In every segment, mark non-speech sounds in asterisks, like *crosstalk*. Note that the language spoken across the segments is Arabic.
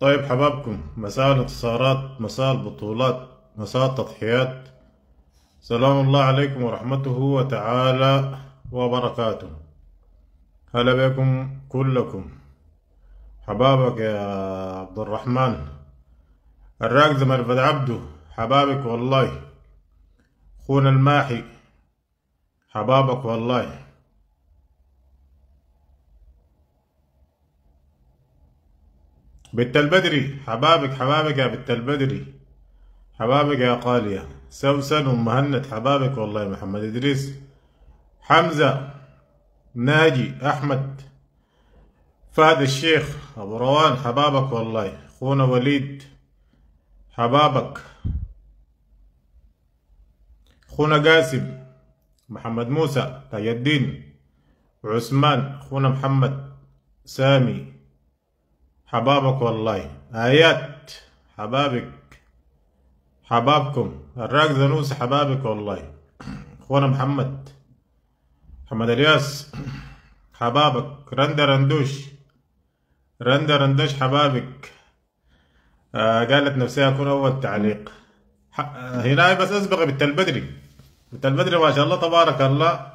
طيب حبابكم مساء الانتصارات مساء البطولات مساء التضحيات سلام الله عليكم ورحمته وتعالى وبركاته هلا بكم كلكم حبابك يا عبد الرحمن الراكز مرفد عبده حبابك والله خون الماحي حبابك والله بنت البدري حبابك حبابك يا بنت البدري حبابك يا قالية سوسن أم حبابك والله يا محمد إدريس حمزة ناجي أحمد فهد الشيخ أبو روان حبابك والله خونا وليد حبابك خونا قاسم محمد موسى تاج الدين عثمان خونا محمد سامي حبابك والله آيات حبابك حبابكم الراكز نوس حبابك والله *coughs* اخوانا محمد محمد الياس *coughs* حبابك رندا رندوش رندا رندوش حبابك آه قالت نفسي اكون اول تعليق آه، هنا بس اسبق بنت البدري بنت البدري ما شاء الله تبارك الله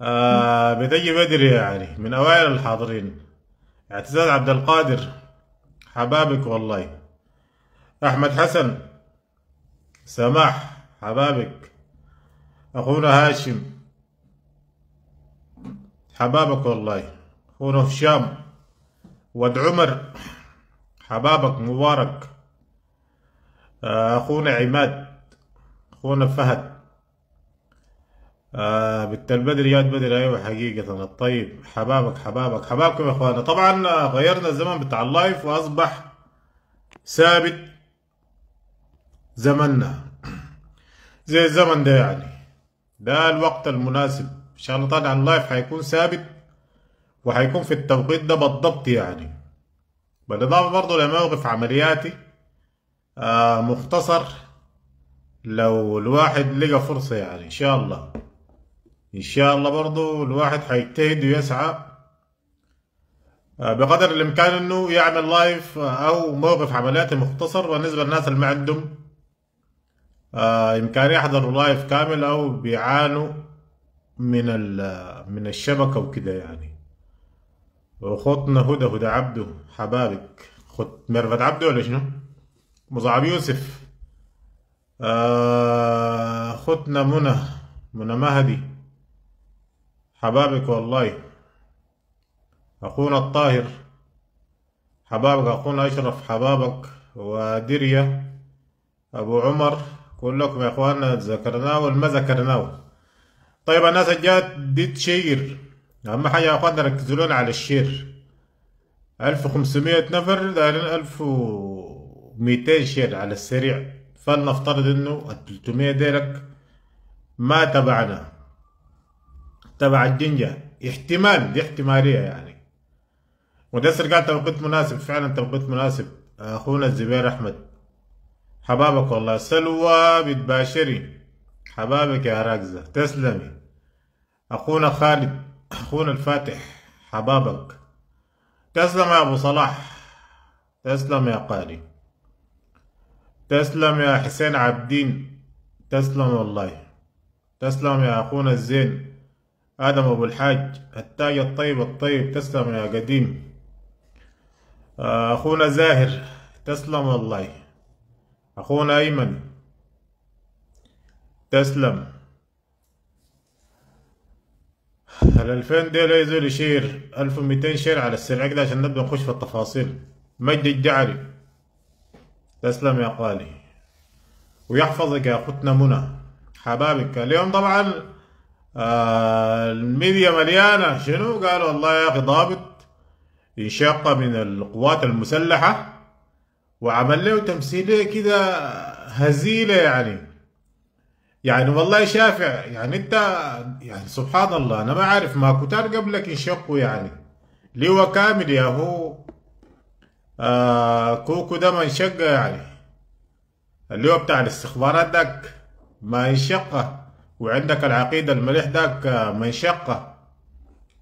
آه بتجي بدري يعني من اوائل الحاضرين اعتزاز عبد القادر حبابك والله أحمد حسن سماح حبابك أخونا هاشم حبابك والله أخونا هشام ود عمر حبابك مبارك آه، أخونا عماد أخونا فهد آه بالتالي بدري ياد بدري ايوه حقيقة طيب حبابك حبابك حبابكم يا اخوانا طبعا آه، غيرنا الزمن بتاع اللايف واصبح ثابت زمننا زي الزمن ده يعني ده الوقت المناسب ان شاء الله طبعا اللايف حيكون ثابت وحيكون في التوقيت ده بالضبط يعني بالاضافة برضه لموقف عملياتي آه مختصر لو الواحد لقى فرصة يعني ان شاء الله إن شاء الله برضو الواحد حيجتهد ويسعى آه، بقدر الإمكان إنه يعمل لايف آه، أو موقف عملياتي مختصر بالنسبة للناس اللي ما عندهم إمكانية آه، يحضروا لايف كامل أو بيعانوا من من الشبكة وكده يعني وخطنا هدى هدى عبده حبابك خط مرفت عبده ولا شنو؟ مصعب يوسف آه خطنا منى منى مهدي حبابك والله أخونا الطاهر حبابك أخونا أشرف حبابك ودرية أبو عمر كلكم يا إخواننا ذكرناه والما ذكرناه طيب الناس الجات دي تشير أهم حاجة يا إخواننا ركزوا لنا على الشير ألف وخمسمية نفر دايرين ألف وميتين شير على السريع فلنفترض إنه التلتمية ديرك ما تبعنا تبع الجنجة احتمال دي احتمالية يعني وده قال توقيت مناسب فعلا توقيت مناسب أخونا الزبير أحمد حبابك والله سلوى بتباشري حبابك يا راكزة تسلمي أخونا خالد أخونا الفاتح حبابك تسلم يا أبو صلاح تسلم يا قاري تسلم يا حسين عبدين تسلم والله تسلم يا أخونا الزين آدم أبو الحاج التاج الطيب الطيب تسلم يا قديم آه، أخونا زاهر تسلم والله أخونا أيمن تسلم الألفين دي لا يزول شير ألف وميتين شير على السلعة كده عشان نبدأ نخش في التفاصيل مجد الجعري تسلم يا قالي ويحفظك يا أختنا منى حبابك اليوم طبعا آه الميديا مليانة شنو قالوا والله يا أخي ضابط انشق من القوات المسلحة وعمل له تمثيلية كده هزيلة يعني يعني والله شافع يعني انت يعني سبحان الله انا ما عارف ما كتار قبلك انشقوا يعني لواء كامل يا هو آه كوكو ده ما انشق يعني اللواء بتاع الاستخبارات داك ما انشقه وعندك العقيدة المليح داك من شقة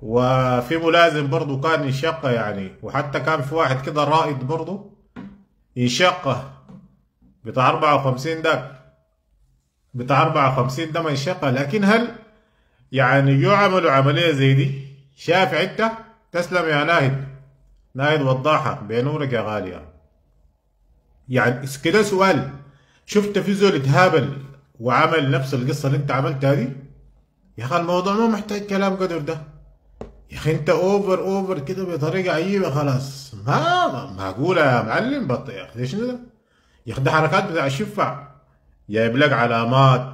وفي ملازم برضو كان ينشقة يعني وحتى كان في واحد كده رائد برضو انشقة بتاع 54 داك بتاع 54 ده من شقة لكن هل يعني يعملوا عملية زي دي شاف عدة تسلم يا ناهد ناهد وضاحة بنورك يا غالية يعني كده سؤال شفت في زول اتهابل وعمل نفس القصه اللي انت عملتها دي يا اخي الموضوع ما محتاج كلام قدر ده يا اخي انت اوفر اوفر كده بطريقه عجيبه خلاص ما معقوله يا معلم بطيخ يا اخي ايش ده يا اخي ده حركات بتاع الشفع جايب لك علامات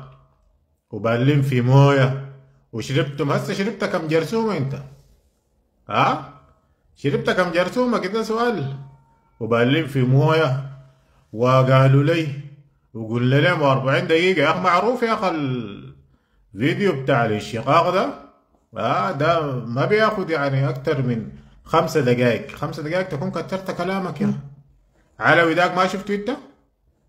وبلم في مويه وشربتم هسه شربت كم جرثومه انت ها شربت كم جرثومه كده سؤال وبلم في مويه وقالوا لي وقلنا لهم 40 دقيقة يا أخ معروف يا أخ الفيديو بتاع الانشقاق ده آه ده ما بياخد يعني أكتر من خمسة دقايق خمسة دقايق تكون كترت كلامك يا علوي داك ما شفته أنت؟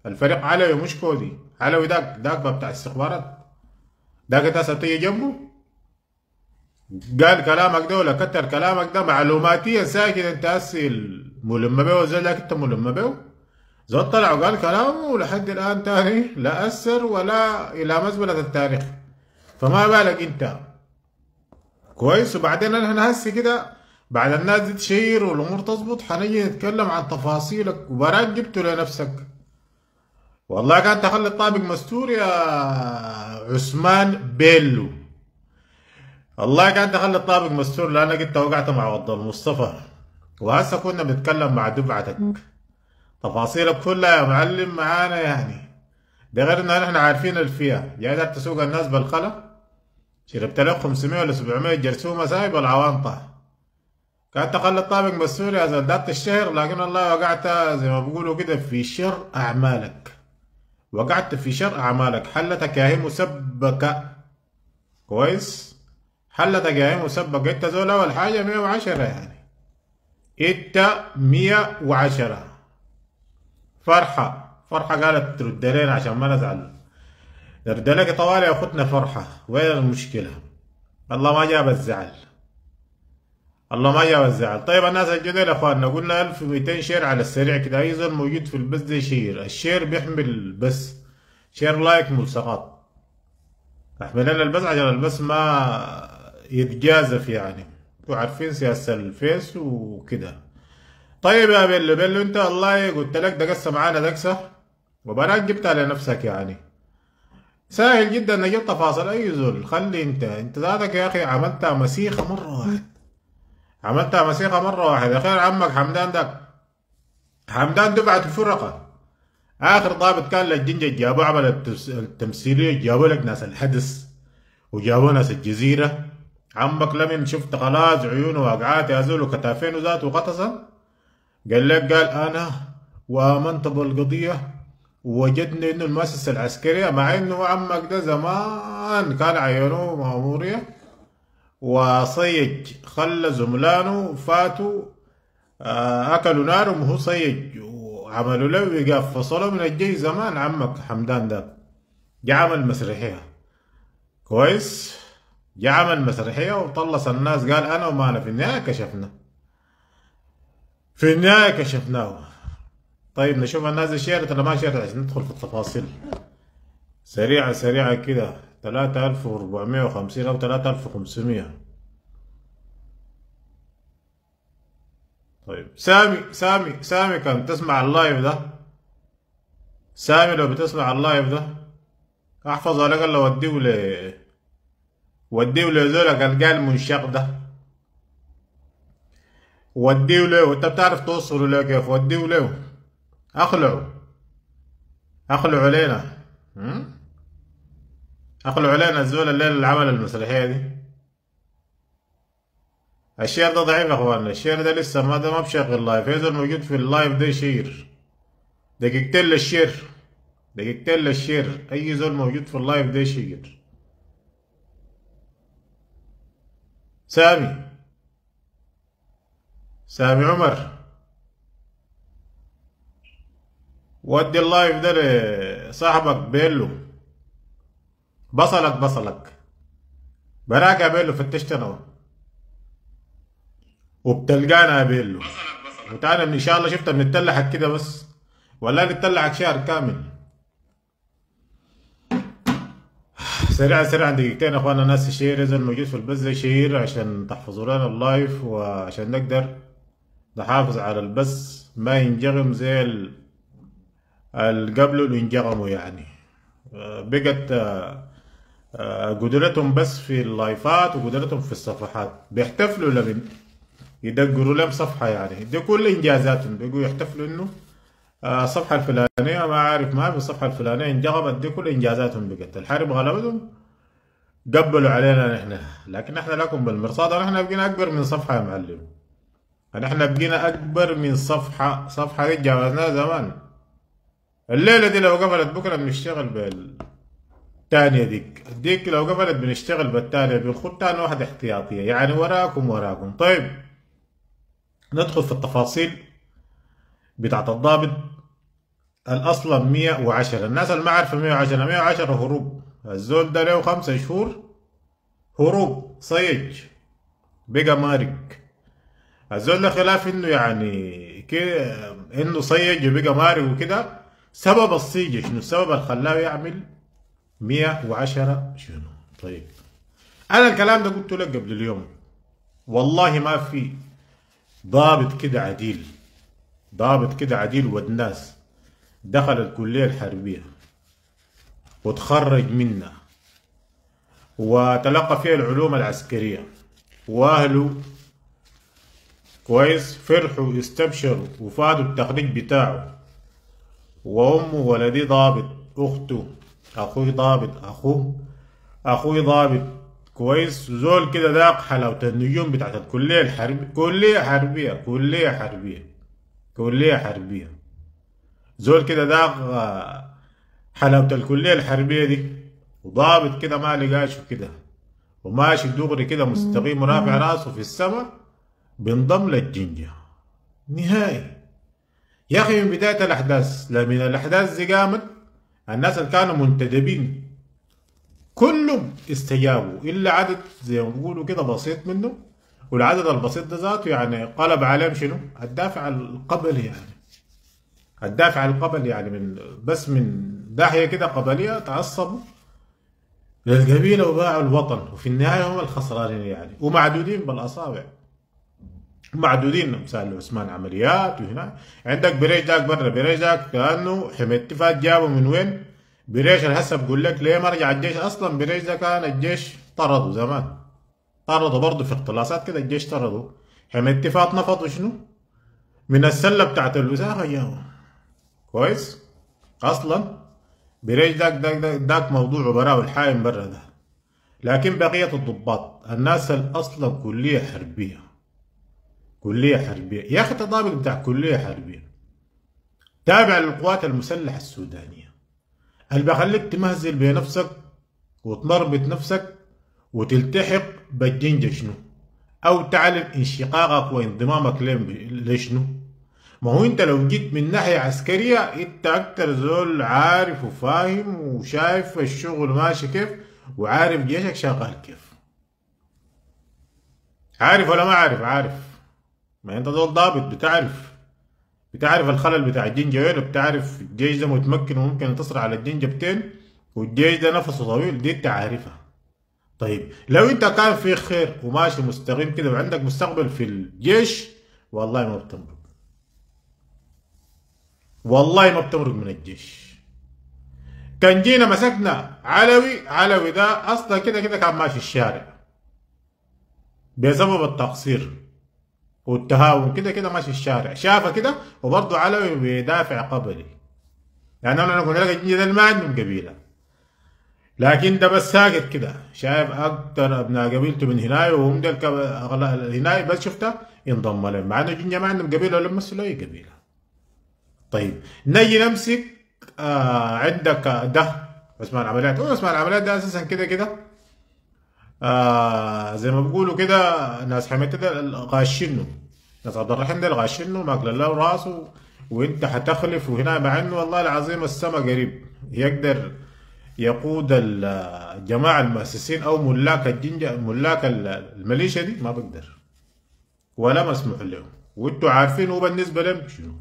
الفريق علوي مش كودي علوي داك داك بتاع استخبارات داك أنت ستي جنبه قال كلامك ده ولا كتر كلامك ده معلوماتيا ساكت أنت هسي ملم بيه وزي انت ملم بيه زود طلع وقال كلام ولحد الآن تاني لا أثر ولا إلى مزبلة التاريخ فما بالك أنت كويس وبعدين انا هسه كده بعد الناس دي تشير والامور تظبط حنيجي نتكلم عن تفاصيلك وبراك جبته لنفسك والله كان تخلي الطابق مستور يا عثمان بيلو والله كان تخلي الطابق مستور لانك انت وقعت مع وضل مصطفى وهسه كنا بنتكلم مع دفعتك تفاصيله كلها يا معلم معانا يعني ده غير ان احنا عارفين الفئه يعني جاي تسوق الناس بالخلا شربت لك 500 ولا 700 جرسومه سايب العوام طاح كانت تقل الطابق مسؤول يا زول الشهر لكن الله وقعت زي ما بيقولوا كده في شر اعمالك وقعت في شر اعمالك حلتك يا هي مسبكه كويس حلتك يا هي مسبكه انت زول اول حاجه 110 يعني انت 110 فرحة فرحة قالت ترد لنا عشان ما نزعل ترد لك طوالي أختنا فرحة وين المشكلة الله ما جاب الزعل الله ما جاب الزعل طيب الناس يا اخواننا قلنا 1200 شير على السريع كده اي زول موجود في البث ده شير الشير بيحمل بس شير لايك ملصقات احمل لنا البث عشان البث ما يتجازف يعني وعارفين عارفين سياسة الفيس وكده طيب يا بيلو بيلو انت والله قلت لك ده قصه معانا دقسه وبنات جبتها لنفسك يعني سهل جدا انك جبت فاصل اي زول خلي انت انت ذاتك يا اخي عملتها مسيخه مره واحد عملتها مسيخه مره واحد يا خير عمك حمدان ده حمدان دفعت الفرقه اخر ضابط كان للجنجة جابوا عمل التمثيليه جابوا لك ناس الحدث وجابوا ناس الجزيره عمك لمن شفت خلاص عيونه واقعات يا زول وكتافين وذات وقطصا قال لك قال أنا وآمنت بالقضية ووجدنا إنه المؤسسة العسكرية مع إنه عمك ده زمان كان عينه مأمورية وصيج خلى زملانه فاتوا آه، أكلوا نارهم وهو صيج وعملوا له وقاف فصلوا من الجي زمان عمك حمدان ده جا عمل مسرحية كويس جا عمل مسرحية وطلص الناس قال أنا وما أنا في النهاية كشفنا في النهاية كشفناه طيب نشوف الناس شيرت ولا ما شيرت عشان ندخل في التفاصيل سريعة سريعة كده ثلاثة ألف وربعمية وخمسين أو ثلاثة ألف وخمسمية طيب سامي سامي سامي كان تسمع اللايف ده سامي لو بتسمع اللايف ده احفظه لك لو وديه ل وديه لزولك قال منشق ده وديه له انت بتعرف توصله له كيف وديه له اخلعه اخلعه علينا اخلعه علينا الزول الليل اللي عمل المسرحيه دي الشير ده ضعيف يا اخواننا الشير ده لسه ما ده ما بشغل لايف هذا الموجود في اللايف ده شير دقيقتين للشير دقيقتين للشير اي زول موجود في اللايف ده شير سامي سامي عمر ودي اللايف ده لصاحبك بيلو بصلك بصلك براك يا بيلو فتشت انا وبتلقانا يا بيلو وتعالى ان شاء الله شفتها بنتلحك كده بس ولا نتلحك شهر كامل سريعا سريعا دقيقتين يا اخوانا ناس الشهير اذا موجود في البث زي شهير عشان تحفظوا لنا اللايف وعشان نقدر نحافظ على البث ما ينجرم زي اللي قبله اللي ينجرموا يعني آه، بقت آه، آه، قدرتهم بس في اللايفات وقدرتهم في الصفحات بيحتفلوا لمن يدقروا لهم صفحة يعني دي كل إنجازاتهم بيقوا يحتفلوا إنه الصفحة الفلانية ما عارف ما في الصفحة الفلانية انجرمت دي كل إنجازاتهم بقت الحرب غلبتهم قبلوا علينا نحن لكن نحن لكم بالمرصاد نحن بقينا أكبر من صفحة يا معلم فنحن بقينا أكبر من صفحة صفحة دي جاوزناها زمان الليلة دي لو قفلت بكرة بنشتغل بال تانية ديك ديك لو قفلت بنشتغل بالتانية بنخد تاني واحدة احتياطية يعني وراكم وراكم طيب ندخل في التفاصيل بتاعت الضابط الأصلا 110 الناس اللي ما عارفة 110 110 هروب الزول ده له خمسة شهور هروب صيج بقى مارق الزول خلاف انه يعني كده انه صيج وبقى مارق وكده سبب الصيج شنو السبب اللي خلاه يعمل 110 شنو طيب انا الكلام ده قلت لك قبل اليوم والله ما في ضابط كده عديل ضابط كده عديل والناس دخل الكلية الحربية وتخرج منها وتلقى فيها العلوم العسكرية وأهله كويس فرحوا استبشروا وفادوا التخريج بتاعه وأمه ولدي ضابط أخته أخوي ضابط أخوه أخوي ضابط كويس زول كده ذاق حلاوة النجوم بتاعت الكلية الحربية كلية حربية كلية حربية كلية حربية زول كده ذاق آه، حلاوة الكلية الحربية دي وضابط كده ما لقاش كده وماشي دغري كده مستقيم ورافع راسه في السماء بينضم للجنجة نهائي يا أخي من بداية الأحداث لا من الأحداث دي قامت الناس اللي كانوا منتدبين كلهم استجابوا إلا عدد زي ما بيقولوا كده بسيط منهم والعدد البسيط ده ذاته يعني قلب عليهم شنو؟ الدافع القبلي يعني الدافع القبلي يعني من بس من داحية كده قبلية تعصبوا للقبيلة وباعوا الوطن وفي النهاية هم الخسرانين يعني ومعدودين بالأصابع معدودين مثال عثمان عمليات وهنا عندك بريش داك برا بريش داك كانه حميتي فات جابه من وين بريش هسه بقول لك ليه ما رجع الجيش اصلا بريش ده كان الجيش طرده زمان طرده برضه في اختلاسات كده الجيش طرده حميتي فات نفط شنو من السله بتاعت الوزاره جابه كويس اصلا بريش داك داك داك, داك موضوع برا والحايم برا ده لكن بقيه الضباط الناس الاصلا كليه حربيه كلية حربية يا أخي تطابق بتاع كلية حربية تابع للقوات المسلحة السودانية اللي بخليك تمهزل بنفسك وتمربط نفسك وتلتحق بالجنجة شنو أو تعلم انشقاقك وانضمامك لشنو ما هو انت لو جيت من ناحية عسكرية انت اكتر زول عارف وفاهم وشايف الشغل ماشي كيف وعارف جيشك شغال كيف عارف ولا ما عارف عارف ما انت دول ضابط بتعرف بتعرف الخلل بتاع الجنجة وين بتعرف الجيش ده متمكن وممكن ينتصر على الجنجبتين والجيش ده نفسه طويل دي انت عارفها طيب لو انت كان في خير وماشي مستقيم كده وعندك مستقبل في الجيش والله ما بتمرق والله ما بتمرق من الجيش كان جينا مسكنا علوي علوي ده اصلا كده كده كان ماشي الشارع بسبب التقصير والتهاون كده كده ماشي الشارع شافه كده وبرضه علوي بيدافع قبلي يعني انا قلت لك الجنجة ده ما عندهم قبيله لكن ده بس ساكت كده شايف اكتر ابناء قبيلته من هناي وهم ده هناي بس شفته انضم لهم مع انه الجنجة ما عندهم قبيله ولا مثل اي قبيله طيب نجي نمسك آه عندك ده اسمع العمليات اسمع العمليات ده اساسا كده كده آه زي ما بيقولوا كده ناس حميت ده غاشينه ناس عبد الرحيم ده غاشينه ماكل له راسه وانت هتخلف وهنا مع انه والله العظيم السما قريب يقدر يقود الجماعة المؤسسين او ملاك الجنجة ملاك الميليشيا دي ما بقدر ولا مسموح لهم وانتوا عارفين هو بالنسبة لهم شنو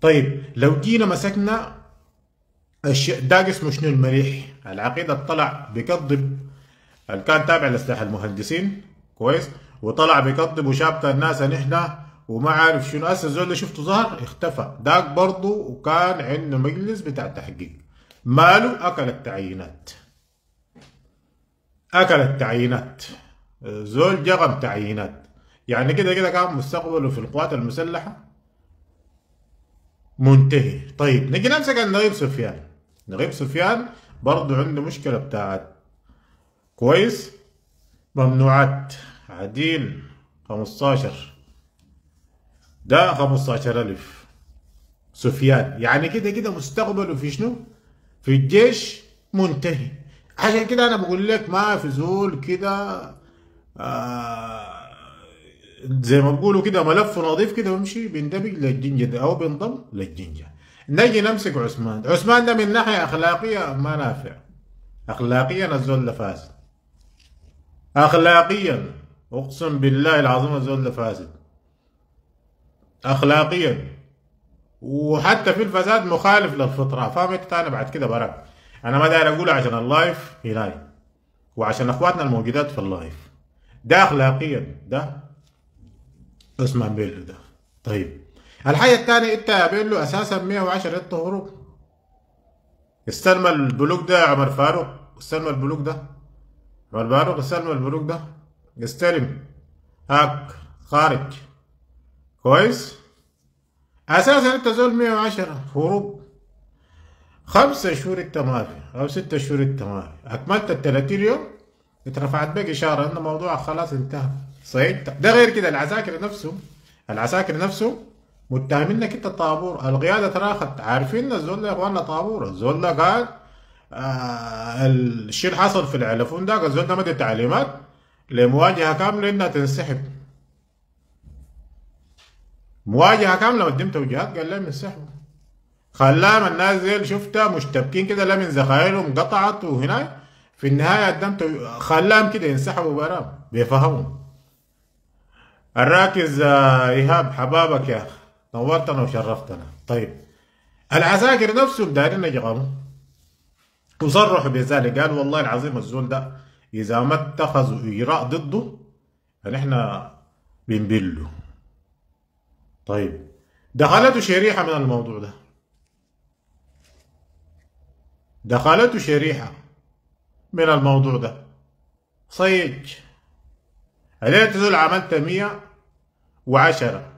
طيب لو جينا مسكنا الشيء ده اسمه شنو المليح العقيدة طلع بكذب اللي كان تابع لسلاح المهندسين كويس وطلع بيقطب وشابت الناس نحن وما عارف شنو هسه الزول اللي شفته ظهر اختفى داك برضه وكان عنده مجلس بتاع تحقيق ماله اكل التعيينات اكل التعيينات زول جغم تعيينات يعني كده كده كان مستقبله في القوات المسلحه منتهي طيب نجي نمسك عن نغيب سفيان نغيب سفيان برضه عنده مشكله بتاعت كويس ممنوعات عديل خمستاشر ده خمستاشر ألف سفيان يعني كده كده مستقبله في شنو؟ في الجيش منتهي عشان كده أنا بقول لك ما في زول كده آه زي ما بقولوا كده ملف نظيف كده ويمشي بيندمج للجنجة ده أو بينضم للجنجة نجي نمسك عثمان عثمان ده من ناحية أخلاقية ما نافع أخلاقيا الزول ده فاسد اخلاقيا اقسم بالله العظيم الزول ده فاسد اخلاقيا وحتى في الفساد مخالف للفطره فاهم انت انا بعد كده براك انا ما داير اقول عشان اللايف هناي وعشان اخواتنا الموجودات في اللايف ده اخلاقيا ده اسمع بيلو ده طيب الحاجه الثانيه انت يا بيلو اساسا 110 انت هروب استلم البلوك ده يا عمر فاروق استلم البلوك ده والباروق السلم والبروق ده يستلم هاك خارج كويس اساسا انت زول 110 هروب خمسة شهور انت ما في او ستة شهور انت ما في اكملت ال 30 يوم اترفعت بك اشاره ان الموضوع خلاص انتهى صحيح ده غير كده العساكر نفسه العساكر نفسه متهمينك انت طابور القياده تراخت عارفين الزول ده يا اخواننا طابور الزول ده قاعد آه، الشيء اللي حصل في العلفون ده الزول ده مدى تعليمات لمواجهه كامله انها تنسحب مواجهه كامله قدمت توجيهات قال لهم انسحبوا خلاهم الناس زي اللي شفتها مشتبكين كده لا من زخايلهم قطعت وهنا في النهايه قدمت خلاهم كده ينسحبوا برام بيفهموا الراكز آه، ايهاب حبابك يا اخي نورتنا وشرفتنا طيب العساكر نفسهم دايرين يجرموا وصرحوا بذلك قال والله العظيم الزول ده إذا ما اتخذوا إجراء ضده فنحن بنبله طيب دخلته شريحة من الموضوع ده دخلته شريحة من الموضوع ده صيج عليك تزول عملت مية وعشرة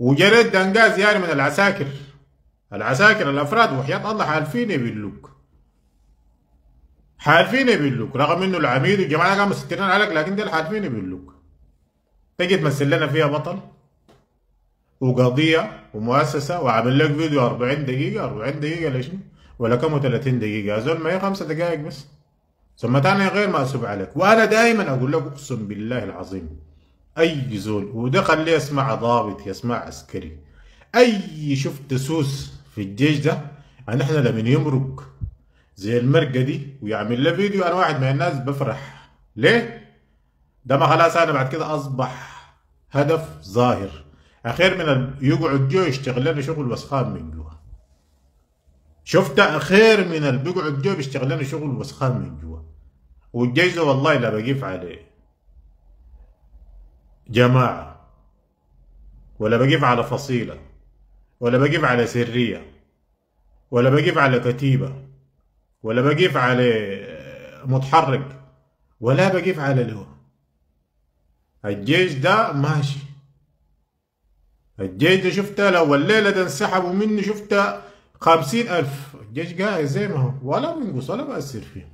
وجريت دنقاز يعني من العساكر العساكر الأفراد وحياة الله حالفين باللوك حالفين باللوك رغم إنه العميد والجماعة قام ستيرين عليك لكن ديل حالفين باللوك تجي تمثل لنا فيها بطل وقضية ومؤسسة وعامل لك فيديو 40 دقيقة 40 دقيقة ليش ولا كم 30 دقيقة زول ما هي خمسة دقائق بس ثم تاني غير مأسوب عليك وأنا دائما أقول لك أقسم بالله العظيم أي زول ودخل لي يسمع ضابط يسمع عسكري أي شفت سوس في الجيش ده ان احنا لما يمرق زي المرقه دي ويعمل له فيديو انا واحد من الناس بفرح ليه؟ ده ما خلاص انا بعد كده اصبح هدف ظاهر اخير من يقعد جو يشتغل لنا شغل وسخان من جوا شفت اخير من اللي بيقعد جو بيشتغل لنا شغل وسخان من جوا والجيش ده والله لا بقيف عليه جماعه ولا بقيف على فصيله ولا بقف على سرية ولا بقف على كتيبة ولا بقف على آه، متحرك ولا بقف على هو الجيش ده ماشي الجيش ده شفته لو الليلة ده انسحبوا مني شفته خمسين ألف الجيش قاعد زي ما هو ولا بينقص ولا بأثر فيه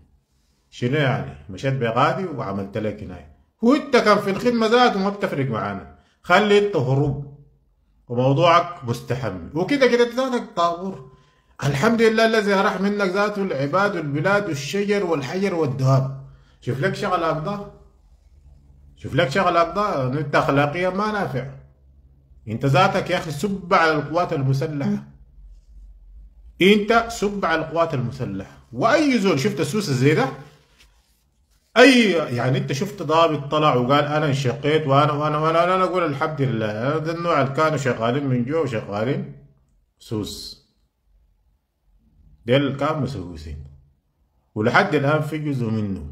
شنو يعني مشيت بغادي وعملت لك هناك وانت كان في الخدمة ذاته ما بتفرق معانا خلي انت هروب وموضوعك مستحم وكده كده ذاتك طابور الحمد لله الذي راح منك ذاته العباد والبلاد والشجر والحجر والدهب شوف لك شغل هكذا شوف لك شغل هكذا انت اخلاقيا ما نافع انت ذاتك يا اخي سب على القوات المسلحه انت سب على القوات المسلحه واي زول شفت السوسه زي ده اي يعني انت شفت ضابط طلع وقال انا انشقيت وانا وانا وانا انا, اقول الحمد لله هذا النوع اللي كانوا شغالين من جوا وشغالين سوس ديل كانوا مسوسين ولحد الان في جزء منه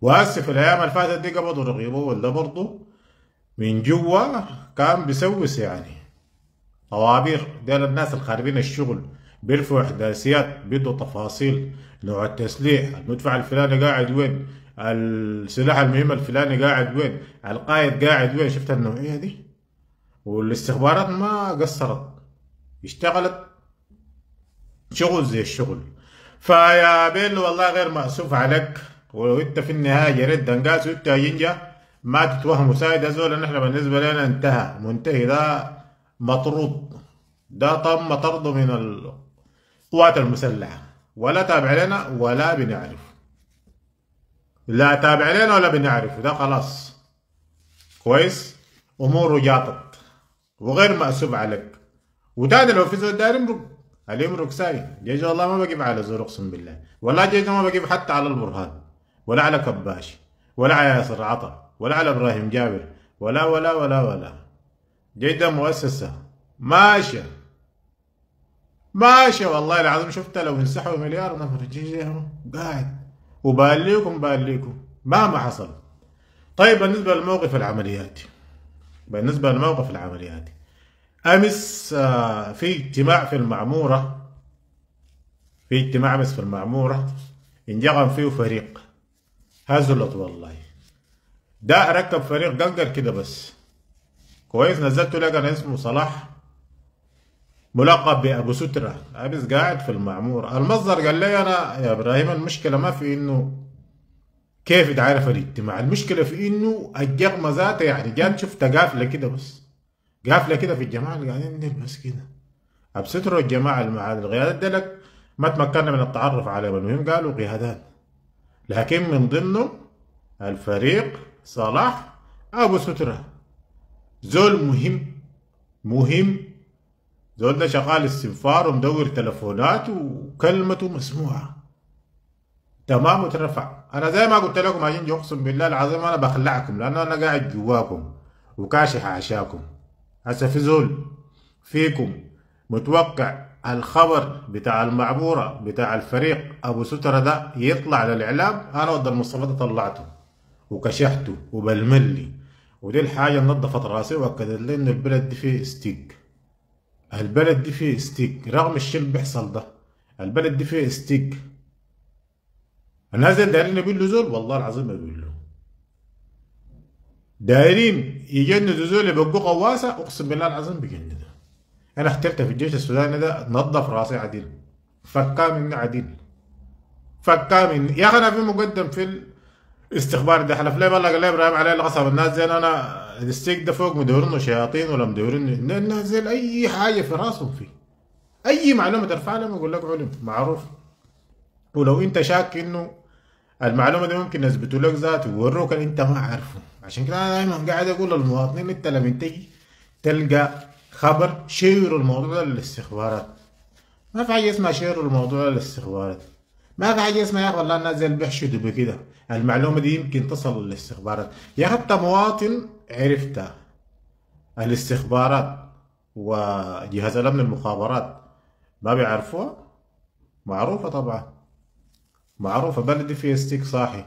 واسف الايام اللي فاتت دي قبضوا رقيبه ولا برضه من جوا كان بيسوس يعني طوابير ديل الناس الخاربين الشغل بيرفعوا احداثيات بده تفاصيل نوع التسليح المدفع الفلاني قاعد وين السلاح المهم الفلاني قاعد وين القائد قاعد وين شفت النوعيه دي والاستخبارات ما قصرت اشتغلت شغل زي الشغل فيا بيلو والله غير مأسوف عليك وانت في النهايه جريت دنقاس وانت ينجا ما تتوهم سايد هذول نحن بالنسبه لنا انتهى منتهي ده مطرود ده تم طرده من ال... القوات المسلحة ولا تابع لنا ولا بنعرف لا تابع لنا ولا بنعرف ده خلاص كويس أموره جاطت وغير مأسوب عليك وتاني لو في زول داير يمرق اليمرق ساي جيش والله ما بجيب على زور أقسم بالله والله جيش ما بجيب حتى على البرهان ولا على كباش ولا على ياسر عطا ولا على إبراهيم جابر ولا ولا ولا ولا, جيدة ده مؤسسة ماشية ماشي والله العظيم شفتها لو انسحبوا مليار نفر قاعد وباليكم باليكم ما ما حصل طيب بالنسبة للموقف العملياتي بالنسبة للموقف العملياتي أمس آه، في اجتماع في المعمورة في اجتماع أمس في المعمورة انجغم فيه فريق هزلت والله ده ركب فريق قنقر كده بس كويس نزلته لقى اسمه صلاح ملقب بأبو سترة أبس قاعد في المعمور المصدر قال لي أنا يا إبراهيم المشكلة ما في إنه كيف تعرف الاجتماع المشكلة في إنه الجقمه ذاتها يعني جات شفتها قافلة كده بس قافلة كده في الجماعة اللي قاعدين نلبس كده والجماعه اللي مع القيادات دلك ما تمكنا من التعرف عليهم المهم قالوا قيادات لكن من ضمنهم الفريق صلاح أبو سترة زول مهم مهم زول ده شغال استنفار ومدور تلفونات وكلمته مسموعة تمام وترفع أنا زي ما قلت لكم عايزين أقسم بالله العظيم أنا بخلعكم لأن أنا قاعد جواكم وكاشح عشاكم هسه في زول فيكم متوقع الخبر بتاع المعبورة بتاع الفريق أبو سترة ده يطلع للإعلام أنا ضد المصطفى طلعته وكشحته وبلملي ودي الحاجة نظفت راسي وأكدت لي إن البلد دي فيه ستيك البلد دي فيه استيك رغم الشيء اللي بيحصل ده البلد دي فيه استيك الناس دي دايرين له زول والله العظيم ما له دايرين يجندوا زول يبقوا قواسه اقسم بالله العظيم بيجندوا انا اخترت في الجيش السوداني ده نظف راسي عديل فكا مني عديل فكا مني يا اخي انا في مقدم في استخبار ده حلف ليه والله قال لي ابراهيم عليه القصر الناس زين انا الستيك ده فوق مدورينه شياطين ولا مدورين الناس زين اي حاجه في راسهم فيه اي معلومه ترفع لهم يقول لك علم معروف ولو انت شاك انه المعلومه دي ممكن يثبتوا لك ذات ويوروك انت ما عارفه عشان كده انا دايما قاعد اقول للمواطنين انت لما تجي تلقى خبر شيروا الموضوع ده للاستخبارات ما في حاجه اسمها شيروا الموضوع للاستخبارات ما في حاجه اسمها يا اخي والله الناس زي بيحشدوا بكده المعلومه دي يمكن تصل للاستخبارات يا اخي انت مواطن عرفتها الاستخبارات وجهاز الامن المخابرات ما بيعرفوها معروفه طبعا معروفه بلدي في ستيك صاحي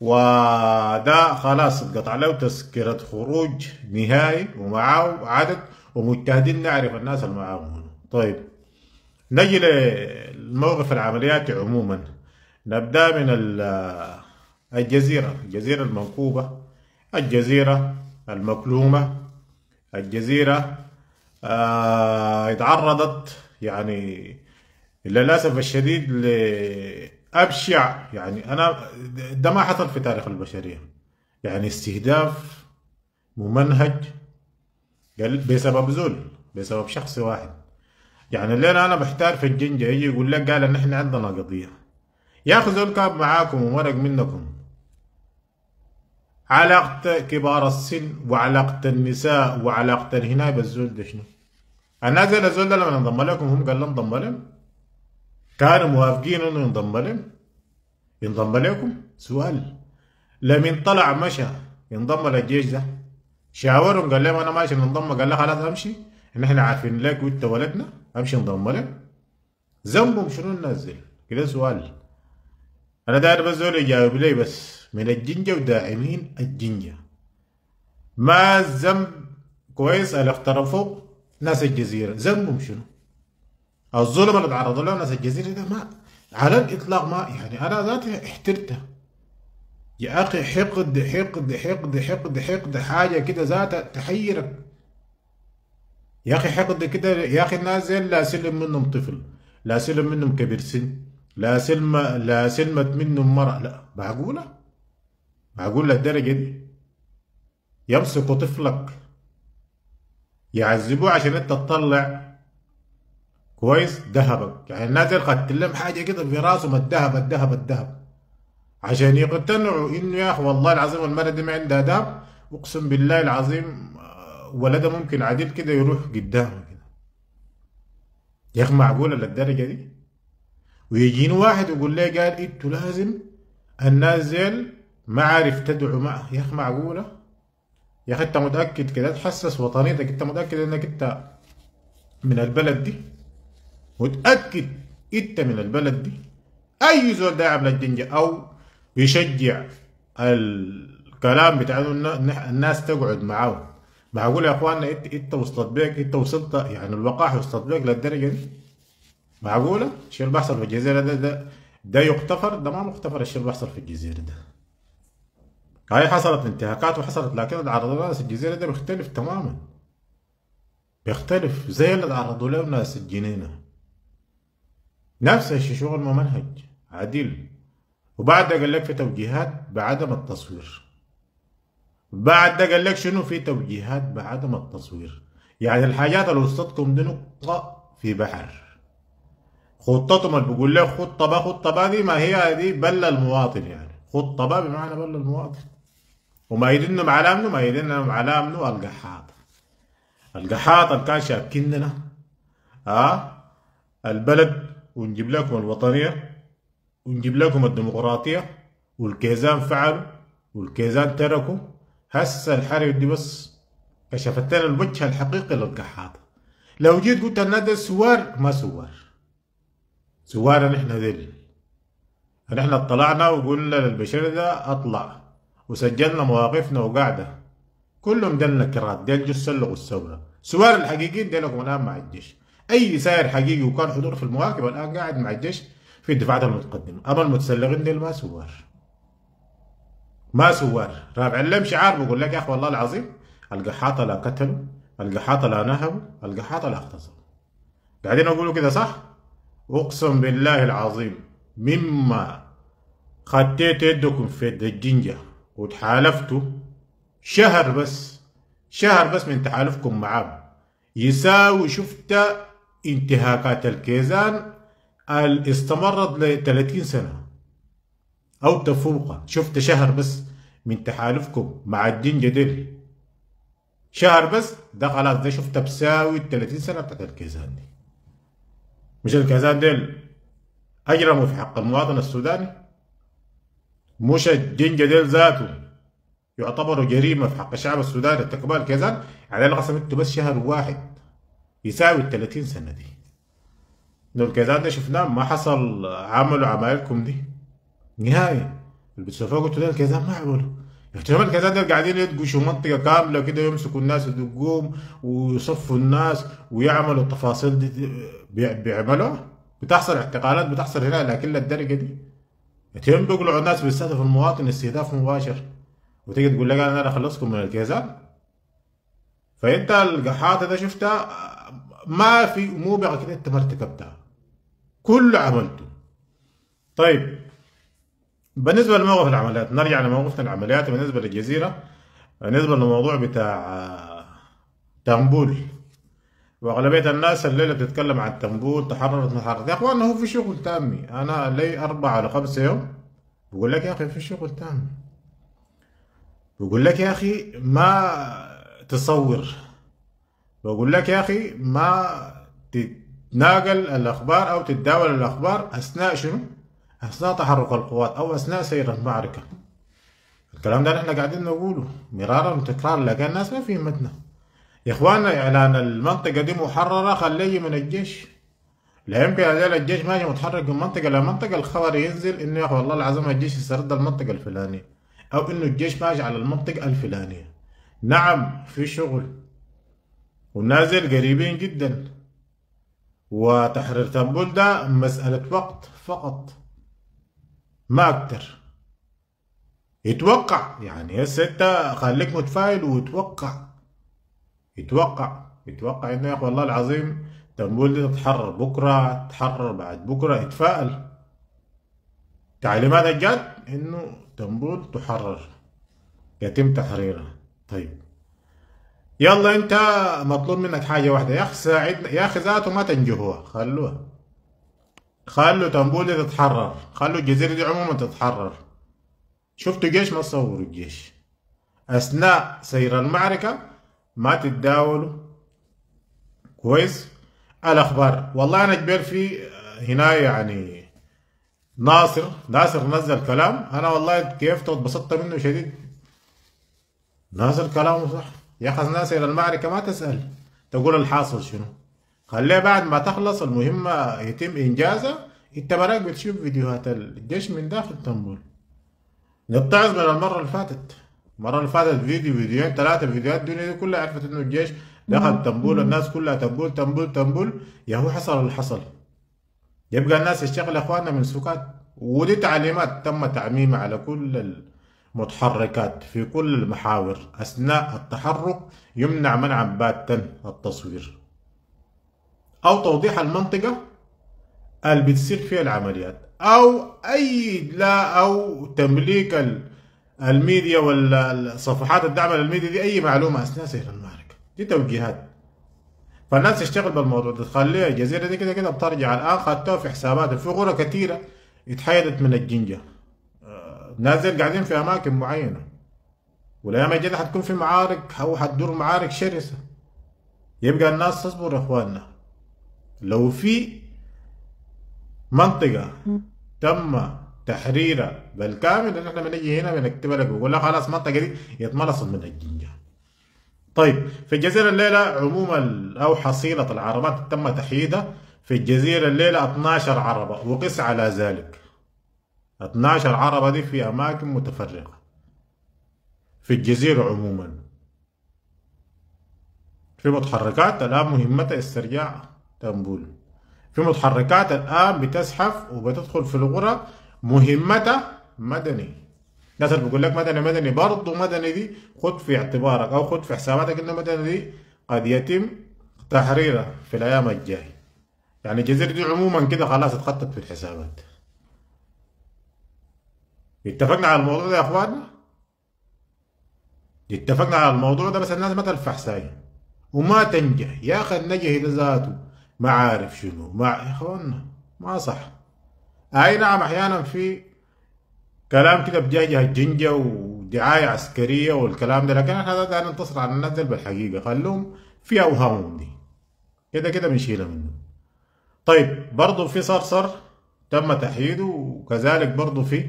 وده خلاص اتقطع له تذكرة خروج نهائي ومعه عدد ومجتهدين نعرف الناس اللي معاهم طيب نجي موقف العمليات عموما نبدأ من الجزيرة الجزيرة المنكوبة الجزيرة المكلومة الجزيرة آه، اتعرضت يعني للأسف الشديد لأبشع يعني أنا ده ما حصل في تاريخ البشرية يعني استهداف ممنهج بسبب زول بسبب شخص واحد يعني الليل انا بحتار في الجنجة يجي يقول لك قال ان احنا عندنا قضية ياخذ الكاب معاكم ومرق منكم علاقة كبار السن وعلاقة النساء وعلاقة الهنا بالزول ده شنو؟ الناس اللي الزول ده لما انضم لكم هم قال انضم لهم؟ كانوا موافقين انه ينضم لهم؟ ينضم لكم؟ سؤال لمن طلع مشى ينضم للجيش ده شاورهم قال لهم انا ماشي انضم قال له خلاص امشي ان احنا عارفين لك وانت ولدنا امشي انضم لك ذنبهم شنو ننزل كده سؤال انا داير بس زول يجاوب لي بس من الجنجة وداعمين الجنجة ما الذنب كويس اللي اقترفوا ناس الجزيرة ذنبهم شنو الظلم اللي تعرضوا له ناس الجزيرة ده ما على الاطلاق ما يعني انا ذاتي احترته يا اخي حقد حقد حقد حقد حقد, حقد حاجة كده ذاتها تحيرك يا اخي حقد كده يا اخي نازل لا سلم منهم طفل لا سلم منهم كبير سن لا سلم لا سلمت منهم مرأة لا معقولة معقولة للدرجة دي يمسك طفلك يعذبوه عشان انت تطلع كويس ذهبك يعني نازل قد لهم حاجة كده في راسهم الذهب الذهب الذهب عشان يقتنعوا انه يا اخي والله العظيم المرأة دي ما عندها ذهب اقسم بالله العظيم ولا ده ممكن عديل كده يروح قدامه كده يا اخي معقوله للدرجه دي ويجيني واحد يقول لي قال انتوا لازم الناس ما عارف تدعو معه يا اخي معقوله يا اخي انت متاكد كده تحسس وطنيتك انت متاكد انك انت من البلد دي متاكد انت من البلد دي اي زول داعم للجنجة او بيشجع الكلام بتاع الناس تقعد معاهم معقول يا اخواننا انت انت والتطبيق انت وصلت يعني الوقاحه والتطبيق للدرجه دي معقوله الشيء اللي بيحصل في الجزيره ده ده ده يغتفر ده ما مغتفر الشيء اللي بيحصل في الجزيره ده هاي حصلت انتهاكات وحصلت لكن تعرضوا ناس الجزيره ده بيختلف تماما بيختلف زي اللي تعرضوا له ناس الجنينه نفس الشيء شغل ممنهج عديل وبعدها قال لك في توجيهات بعدم التصوير بعد ده قال لك شنو في توجيهات بعدم التصوير يعني الحاجات اللي وصلتكم دي نقطة في بحر خطتهم اللي بيقول لك خطة با خطة با دي ما هي دي بل المواطن يعني خطة با بمعنى بل المواطن وما يدنهم على منه ما يدنهم على منه القحاط القحاط اللي كان شاكلنا ها آه، البلد ونجيب لكم الوطنية ونجيب لكم الديمقراطية والكيزان فعلوا والكيزان تركوا هسه الحرب دي بس كشفت لنا الوجه الحقيقي للقحاط لو جيت قلت لنا ده سوار ما سوار سوار نحن ذيل نحن اطلعنا وقلنا للبشر ده اطلع وسجلنا مواقفنا وقاعدة كلهم دلنا كرات ديل جو السلق والثورة سوار الحقيقيين ديلكم الآن مع الجيش أي سائر حقيقي وكان حضور في المواكب الآن قاعد مع الجيش في الدفاعات المتقدمة أما المتسلقين ديل ما سوار ما سوار رابع لم شعار بقول لك يا اخ والله العظيم القحاطه لا قتلوا القحاطه لا نهبوا القحاطه لا اغتصبوا قاعدين اقول كده صح اقسم بالله العظيم مما خديت يدكم في الدجنجة وتحالفتوا شهر بس شهر بس من تحالفكم معاهم يساوي شفت انتهاكات الكيزان اللي استمرت ل 30 سنه أو تفوقه شفت شهر بس من تحالفكم مع الدين جدل شهر بس ده خلاص ده شفت بساوي ال 30 سنة بتاعت الكيزان دي مش الكيزان ديل أجرموا في حق المواطن السوداني مش الدين ديل ذاته يعتبروا جريمة في حق الشعب السوداني ارتكبوها الكيزان على القسم قسمته بس شهر واحد يساوي ال 30 سنة دي لو الكيزان ده شفناه ما حصل عملوا عمايلكم دي نهائي البتسوفيه قلت له كذا ما عملوا احتمال كذا ده قاعدين يدقشوا منطقه كامله كده يمسكوا الناس يدقوهم ويصفوا الناس ويعملوا التفاصيل دي بيعملوها بتحصل اعتقالات بتحصل هنا لكن للدرجه دي يتم بيقلعوا الناس بيستهدف المواطن استهداف مباشر وتيجي تقول لك انا اخلصكم من الكيزات فانت القحاطه ده شفتها ما في مو بقى كده انت ما ارتكبتها كله عملته طيب بالنسبة لموقف العمليات نرجع لموقفنا العمليات بالنسبة للجزيرة بالنسبة للموضوع بتاع آه، تنبول واغلبيه الناس الليله بتتكلم عن تنبول تحررت محررت يا اخوان هو في شغل تامي انا لي اربع على خمسة يوم بقول لك يا اخي في شغل تام بقول لك يا اخي ما تصور بقول لك يا اخي ما تتناقل الاخبار او تتداول الاخبار اثناء شنو أثناء تحرك القوات أو أثناء سير المعركة الكلام ده نحن قاعدين نقوله مرارا وتكرارا لكن الناس ما فهمتنا يا اخوانا اعلان المنطقه دي محرره خليه من الجيش لا يمكن هذا الجيش ماشي متحرك من منطقه لمنطقه الخبر ينزل انه يا اخي والله العظيم الجيش استرد المنطقه الفلانيه او انه الجيش ماشي على المنطقه الفلانيه نعم في شغل ونازل قريبين جدا وتحرير تنبول ده مساله وقت فقط ما اكتر يتوقع يعني هسه انت خليك متفائل وتوقع يتوقع يتوقع انه يا اخي والله العظيم تنبول تتحرر بكره تتحرر بعد بكره يتفائل تعليمات جات انه تنبول تحرر يتم تحريرها طيب يلا انت مطلوب منك حاجه واحده يا اخي ساعدنا يا اخي ذاته ما تنجهوها خلوها خلوا تنبول تتحرر خلوا الجزيرة دي عموما تتحرر شفتوا جيش ما تصوروا الجيش أثناء سير المعركة ما تتداولوا كويس الأخبار والله أنا كبير في هنا يعني ناصر ناصر نزل كلام أنا والله كيف واتبسطت منه شديد ناصر كلامه صح يا أخي ناصر المعركة ما تسأل تقول الحاصل شنو خليها بعد ما تخلص المهمة يتم إنجازها أنت براك بتشوف فيديوهات الجيش من داخل تنبول نتعظ من المرة اللي فاتت المرة اللي فاتت فيديو فيديوين ثلاثة فيديوهات الدنيا دي كلها عرفت إنه الجيش دخل نعم. تنبول نعم. الناس كلها تنبول تنبول تنبول يا هو حصل اللي حصل يبقى الناس يشتغل اخواننا من سكات ودي تعليمات تم تعميمها على كل المتحركات في كل المحاور اثناء التحرك يمنع منعا باتا التصوير أو توضيح المنطقة اللي بتصير فيها العمليات أو أي لا أو تمليك الميديا والصفحات الدعم للميديا دي أي معلومة أثناء سير المعركة دي توجيهات فالناس تشتغل بالموضوع ده تخليها الجزيرة دي كده كده بترجع الآن خدتها في حساباتها في غرة كثيره اتحيدت من الجنجة آه، نازل قاعدين في أماكن معينة والأيام الجاية حتكون في معارك أو حتدور معارك شرسة يبقى الناس تصبر إخواننا لو في منطقة تم تحريرها بالكامل نحن بنجي هنا بنكتبها لك بقول لك خلاص المنطقة دي اتملصت من الجنجة طيب في الجزيرة الليلة عموما أو حصيلة العربات تم تحييدها في الجزيرة الليلة 12 عربة وقس على ذلك 12 عربة دي في أماكن متفرقة في الجزيرة عموما في متحركات الآن مهمتها استرجاعها طنبول في متحركات الآن بتزحف وبتدخل في الغرة مهمتها مدني ناس اللي بيقول لك مدني مدني برضه مدني دي خد في اعتبارك أو خد في حساباتك إن مدني دي قد يتم تحريرها في الأيام الجاية يعني الجزيرة دي عموما كده خلاص اتخطت في الحسابات اتفقنا على الموضوع ده يا اخواننا اتفقنا على الموضوع ده بس الناس ما تلفح ساي وما تنجح يا اخي النجح ذاته ما عارف شنو مع يا اخوانا ما صح اي نعم احيانا في كلام كده بجاجة الجنجة ودعاية عسكرية والكلام ده لكن احنا ده ننتصر على الناس بالحقيقة خلوهم في اوهامهم دي كده كده بنشيلها منهم طيب برضو في صرصر تم تحييده وكذلك برضو في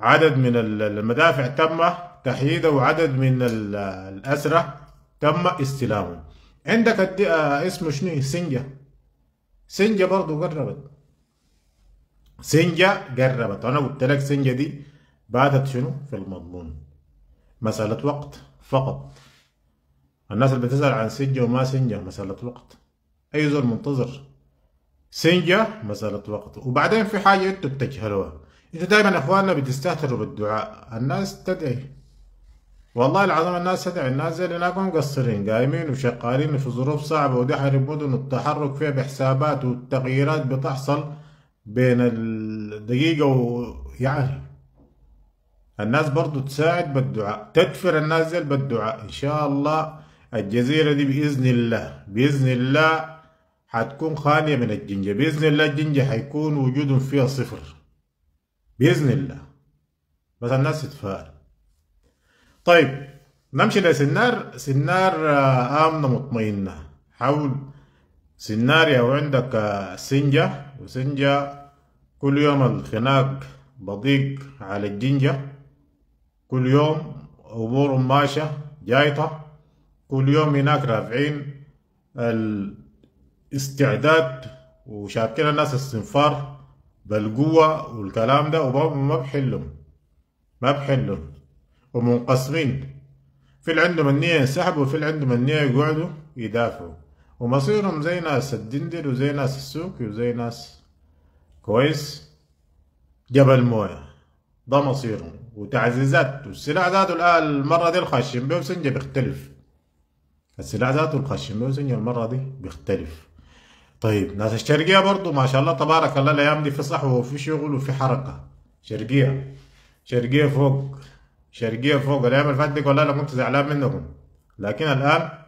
عدد من المدافع تم تحييده وعدد من الأسرة تم استلامه عندك الت... آه اسمه شنو سنجا سنجة برضو قربت سنجة قربت أنا قلت لك سنجة دي باتت شنو في المضمون مسألة وقت فقط الناس اللي بتسأل عن سنجة وما سنجة مسألة وقت أي زول منتظر سنجة مسألة وقت وبعدين في حاجة أنتوا بتجهلوها أنتوا دائما إخواننا بتستهتروا بالدعاء الناس تدعي والله العظيم الناس هدع الناس اللي لقوا مقصرين قايمين وشغالين في ظروف صعبة ودحر المدن والتحرك فيها بحسابات والتغييرات بتحصل بين الدقيقة ويعني الناس برضو تساعد بالدعاء تدفر الناس بالدعاء إن شاء الله الجزيرة دي بإذن الله بإذن الله حتكون خالية من الجنجة بإذن الله الجنجة حيكون وجود فيها صفر بإذن الله بس الناس تتفائل طيب نمشي لسنار سنار آه، آمنة مطمئنة حول سنار أو عندك آه، سنجة وسنجة كل يوم الخناق بضيق على الجنجة كل يوم أمور ماشية جايطة كل يوم هناك رافعين الاستعداد وشاكين الناس الصنفار بالقوة والكلام ده وما بحلهم ما بحلهم ومنقسمين في اللي عندهم النية ينسحبوا وفي اللي عندهم النية يقعدوا يدافعوا ومصيرهم زي ناس الدندر وزي ناس السوق وزي ناس كويس جبل موية ده مصيرهم وتعزيزات والسلاح ذاته الآن المرة دي الخاشين بيه سنجة بيختلف السلاح ذاته الخاشين بيه سنجة المرة دي بيختلف طيب ناس الشرقية برضو ما شاء الله تبارك الله الأيام دي في صحوة وفي شغل وفي حركة شرقية شرقية فوق شرقية فوق الأيام اللي فاتت دي كلها أنا كنت زعلان منكم لكن الآن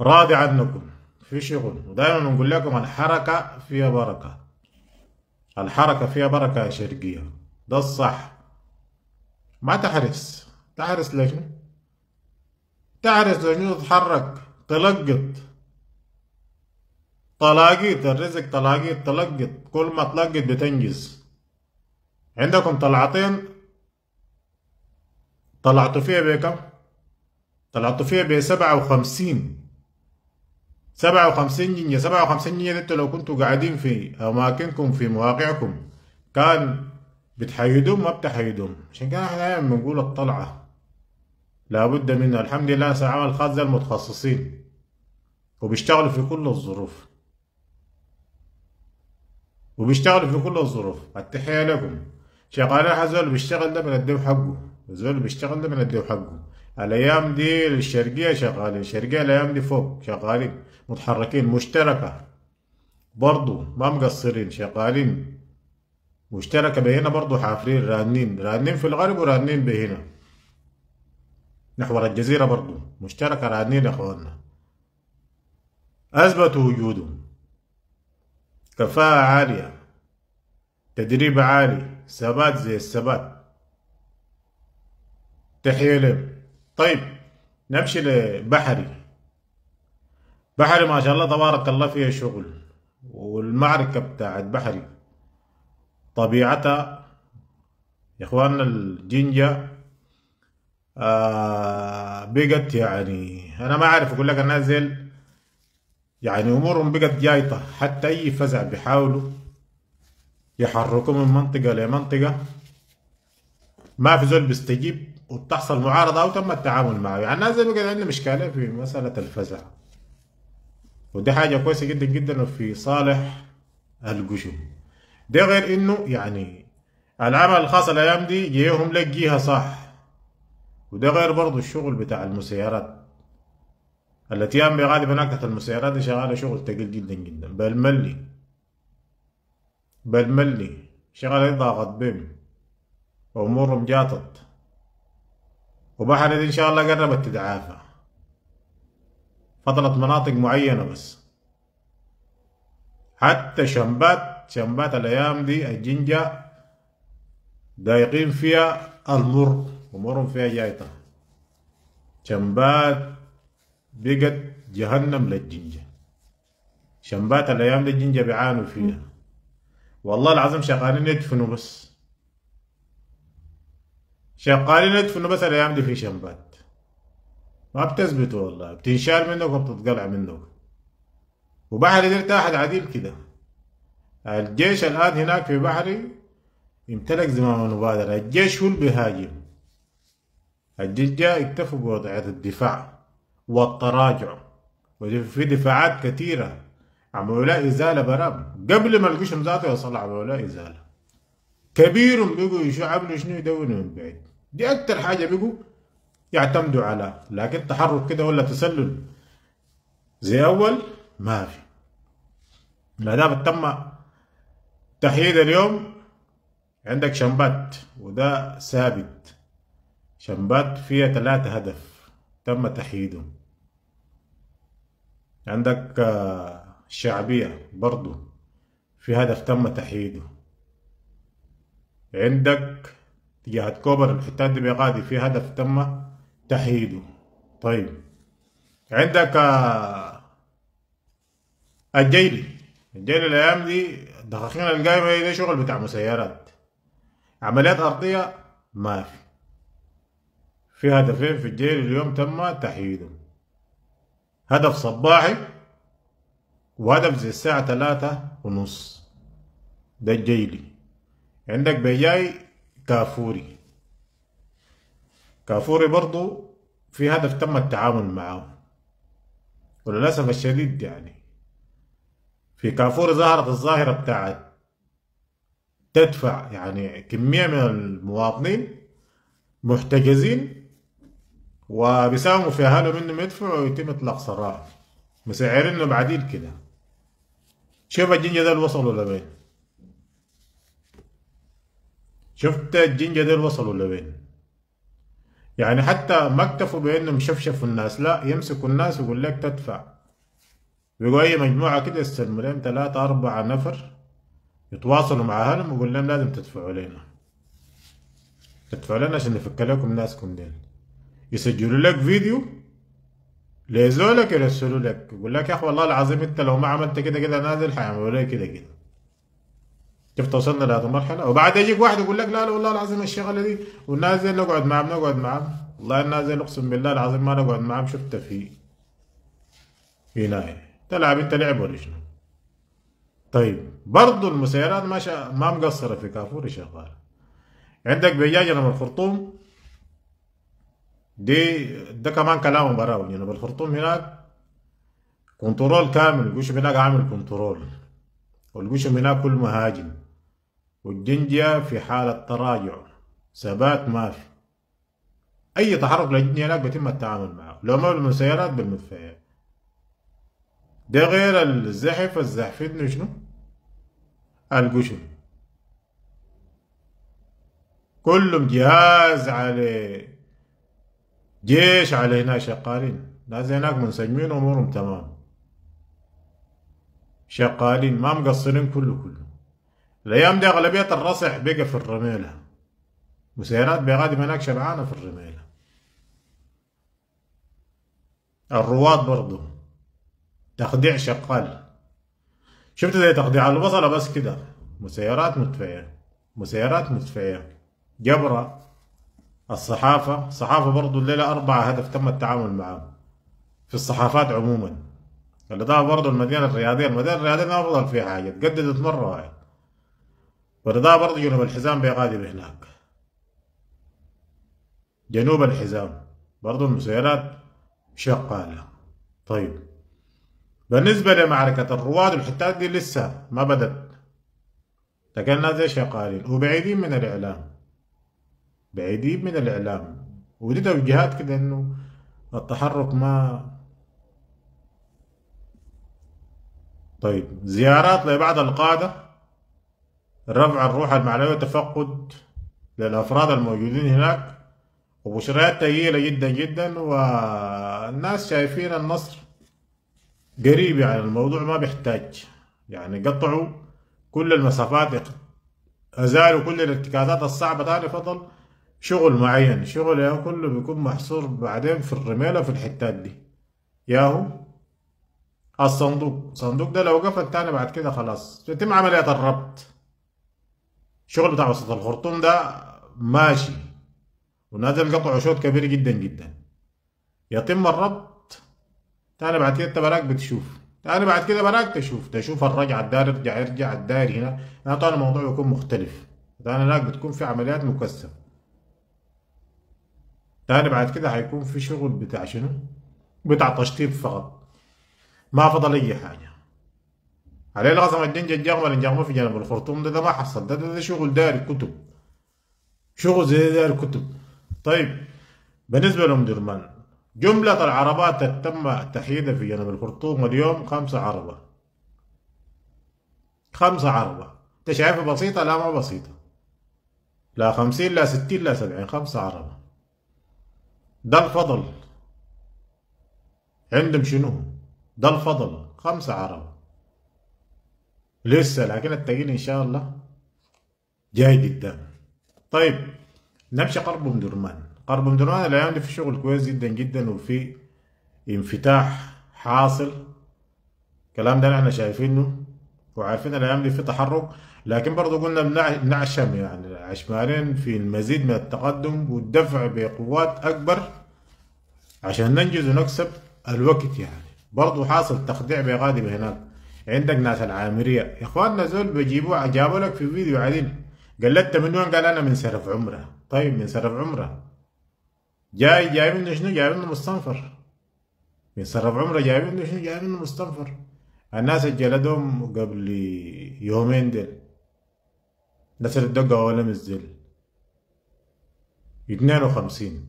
راضي عنكم في شغل ودائما بنقول لكم الحركة فيها بركة الحركة فيها بركة يا شرقية ده الصح ما تحرس تحرس ليش تحرس لشنو تتحرك تلقط طلاقيت الرزق طلاقيت تلقط كل ما تلقط بتنجز عندكم طلعتين طلعتوا فيها بكم؟ طلعتوا فيها ب 57 57 جنيه 57 جنيه انتوا لو كنتوا قاعدين في أماكنكم في مواقعكم كان بتحيدوهم ما بتحيدوهم عشان كده احنا دايما بنقول الطلعة لابد منها الحمد لله ساعة الخاص ده المتخصصين وبيشتغلوا في كل الظروف وبيشتغلوا في كل الظروف التحية لكم شغالين هذول بيشتغل ده بنديه حقه زول بيشتغل ده بنديه حقه الايام دي الشرقية شغالين الشرقية الايام دي فوق شغالين متحركين مشتركة برضو ما مقصرين شغالين مشتركة بهنا برضو حافرين رانين رانين في الغرب ورانين بهنا نحور الجزيرة برضو مشتركة رانين يا اخواننا اثبتوا وجودهم كفاءة عالية تدريب عالي ثبات زي الثبات تحية لهم طيب نمشي لبحري بحري ما شاء الله تبارك الله فيها شغل والمعركة بتاعت بحري طبيعتها يا اخواننا الجنجة آه بقت يعني انا ما اعرف اقول لك الناس يعني امورهم بقت جايطة حتى اي فزع بيحاولوا يحركوا من منطقة لمنطقة ما في زول بيستجيب وبتحصل معارضة أو تم التعامل معه يعني الناس بقى عندنا إشكالية في مسألة الفزع ودي حاجة كويسة جدا جدا وفي صالح القشم ده غير إنه يعني العمل الخاص الأيام دي جيهم لك جيها صح وده غير برضه الشغل بتاع المسيرات التي غالبا أكثر المسيرات دي شغالة شغل تقيل جدا جدا بالملي بدملي شغل ضاغط بهم وأمورهم مجاطط وبحر إن شاء الله قربت تتعافى فضلت مناطق معينة بس حتى شمبات شمبات الأيام دي الجنجة دايقين فيها المر أمورهم فيها جايطة شمبات بقت جهنم للجنجة شمبات الأيام دي الجنجة بيعانوا فيها والله العظيم شغالين يدفنوا بس شغالين يدفنوا بس الايام دي في شنبات ما بتثبت والله بتنشال منك وبتتقلع منك وبحري ده تحت عديل كده الجيش الان هناك في بحري يمتلك زمام المبادرة الجيش هو اللي بيهاجم الجيش جاء اكتفوا بوضعية الدفاع والتراجع وفي دفاعات كثيرة عملوا إزالة برام قبل ما القشم ذاته يصلع ولا إزالة كبيرهم بيقوا يشعب له شنو يدونوا من بعيد دي أكتر حاجة بيقوا يعتمدوا على لكن تحرك كده ولا تسلل زي أول ما في الأهداف تم تحييد اليوم عندك شمبات وده ثابت شمبات فيها ثلاثة هدف تم تحييدهم عندك الشعبية آه، برضو في هدف تم تحييده عندك تجاه كوبر الحتات دي بيقادي في هدف تم تحييده طيب عندك آه، الجيلي الجيلي الايام دي الدخاخين القايمة دي شغل بتاع مسيرات عمليات ارضية ما في في هدفين في الجيل اليوم تم تحييدهم هدف صباحي وهدف زي الساعة ثلاثة ونص ده الجيلي عندك بياي كافوري كافوري برضو في هدف تم التعامل معه وللأسف الشديد يعني في كافوري ظهرت الظاهرة بتاعت تدفع يعني كمية من المواطنين محتجزين وبيساهموا في أهلهم إنهم يدفعوا ويتم إطلاق سراحهم مسعرين بعديل كده شوف الجنجة ده وصلوا لبين شفت الجنجة دول وصلوا لوين يعني حتى ما اكتفوا بانهم شفشفوا الناس لا يمسكوا الناس ويقول لك تدفع بيقوا اي مجموعة كده يستلموا لهم ثلاثة أربعة نفر يتواصلوا مع أهلهم ويقول لهم لازم تدفعوا لنا تدفعوا لنا عشان نفك لكم ناسكم ديل يسجلوا لك فيديو ليزولك يرسلوا لك يقول لك يا اخي والله العظيم انت لو ما عملت كده كده نازل حيعملوا لك كده كده شفت وصلنا لهذه المرحله وبعد يجيك واحد يقول لك لا لا والله العظيم الشغله دي والناس نقعد معاه نقعد معاه والله الناس اقسم بالله العظيم ما نقعد معاه شفت في في ناحية. تلعب انت لعب ولا شنو؟ طيب برضه المسيرات ما شا... ما مقصره في كافور شغاله عندك بياجنا من الخرطوم دي ده كمان كلامه براوي يعني بالخرطوم هناك كنترول كامل القشم هناك عامل كنترول والقشم هناك كل مهاجم والجنجيا في حالة تراجع ثبات ما في أي تحرك للجنجيا هناك بيتم التعامل معه لو ما بالمسيرات بالمدفعيات ده غير الزحف الزحفتني شنو القشم كلهم جهاز على جيش على هنا شغالين ناس هناك منسجمين امورهم تمام شغالين ما مقصرين كله كله الايام دي اغلبيه الرصح بقى في الرميله وسيارات بيغادي هناك شبعانه في الرميله الرواد برضو تخديع شغال شفت زي تخديع البصلة بس كده مسيرات مدفية مسيرات مدفية جبرة الصحافة الصحافة برضو الليلة أربعة هدف تم التعامل معه في الصحافات عموما اللي ده برضو المدينة الرياضية المدينة الرياضية ما افضل فيها حاجة تقددت مرة واحدة وده برضه جنوب الحزام بيغادر هناك جنوب الحزام برضه المسيرات شغالة طيب بالنسبة لمعركة الرواد والحتات دي لسه ما بدت لكن الناس دي شغالين وبعيدين من الإعلام بعيدين من الإعلام ودي توجيهات كده إنه التحرك ما طيب زيارات لبعض القادة رفع الروح المعنوية تفقد للأفراد الموجودين هناك وبشريات تقيلة جدا جدا والناس شايفين النصر قريب يعني الموضوع ما بيحتاج يعني قطعوا كل المسافات أزالوا كل الارتكازات الصعبة تاني فضل شغل معين شغل ياهو كله بيكون محصور بعدين في الرميلة في الحتات دي ياهو الصندوق الصندوق ده لو قفل تاني بعد كده خلاص يتم عملية الربط الشغل بتاع وسط الخرطوم ده ماشي ونازل قطع شوط كبير جدا جدا يتم الربط تاني بعد كده براك بتشوف تاني بعد كده براك تشوف تشوف الرجع الدار يرجع يرجع الدار هنا هنا طبعا الموضوع بيكون مختلف تاني هناك بتكون في عمليات مكثفة تاني بعد كده هيكون في شغل بتاع شنو بتاع تشطيب فقط ما فضل اي حاجة عليه القسم الدنجة الجغمة الجغمة في جنب الخرطوم ده, ده ما حصل ده, ده, ده شغل داري كتب شغل زي داري كتب طيب بالنسبة لأم جملة العربات تم تحييدها في جنب الخرطوم اليوم خمسة عربة خمسة عربة انت شايفها بسيطة لا ما بسيطة لا خمسين لا ستين لا سبعين خمسة عربة ده الفضل عندهم شنو ده الفضل خمسة عربة لسه لكن التقيل إن شاء الله جاي جدا طيب نمشي قرب أم درمان قرب أم درمان الأيام دي يعني في شغل كويس جدا جدا وفي انفتاح حاصل الكلام ده احنا شايفينه وعارفين الأيام دي في تحرك لكن برضه قلنا بنعشم يعني عشمالين في المزيد من التقدم والدفع بقوات أكبر عشان ننجز ونكسب الوقت يعني برضه حاصل تخديع بقادم هناك عندك ناس العامرية يا اخواننا زول بجيبوه جابوا لك في فيديو قال لك من وين قال انا من سرف عمره طيب من سرف عمره جاي جاي منه شنو جاي منه مستنفر من سرف عمره جاي منه شنو جاي منه مستنفر الناس الجلدهم قبل يومين ديل نسر الدقة ولا مزل 52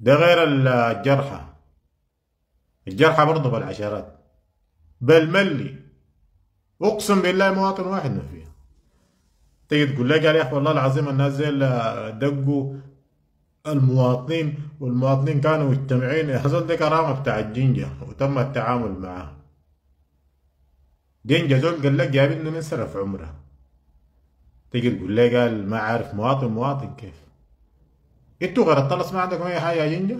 ده غير الجرحى الجرحى برضه بالعشرات بل ملي اقسم بالله مواطن واحد ما فيها تيجي تقول لك يا اخي والله العظيم الناس زي اللي دقوا المواطنين والمواطنين كانوا مجتمعين يا حصل دي كرامه بتاع الجنجه وتم التعامل معها جنجه زول قال لك جايبين من نسرة في عمره تيجي تقول لي قال ما عارف مواطن مواطن كيف انتوا غير الطلس ما عندكم اي حاجه يا جنجه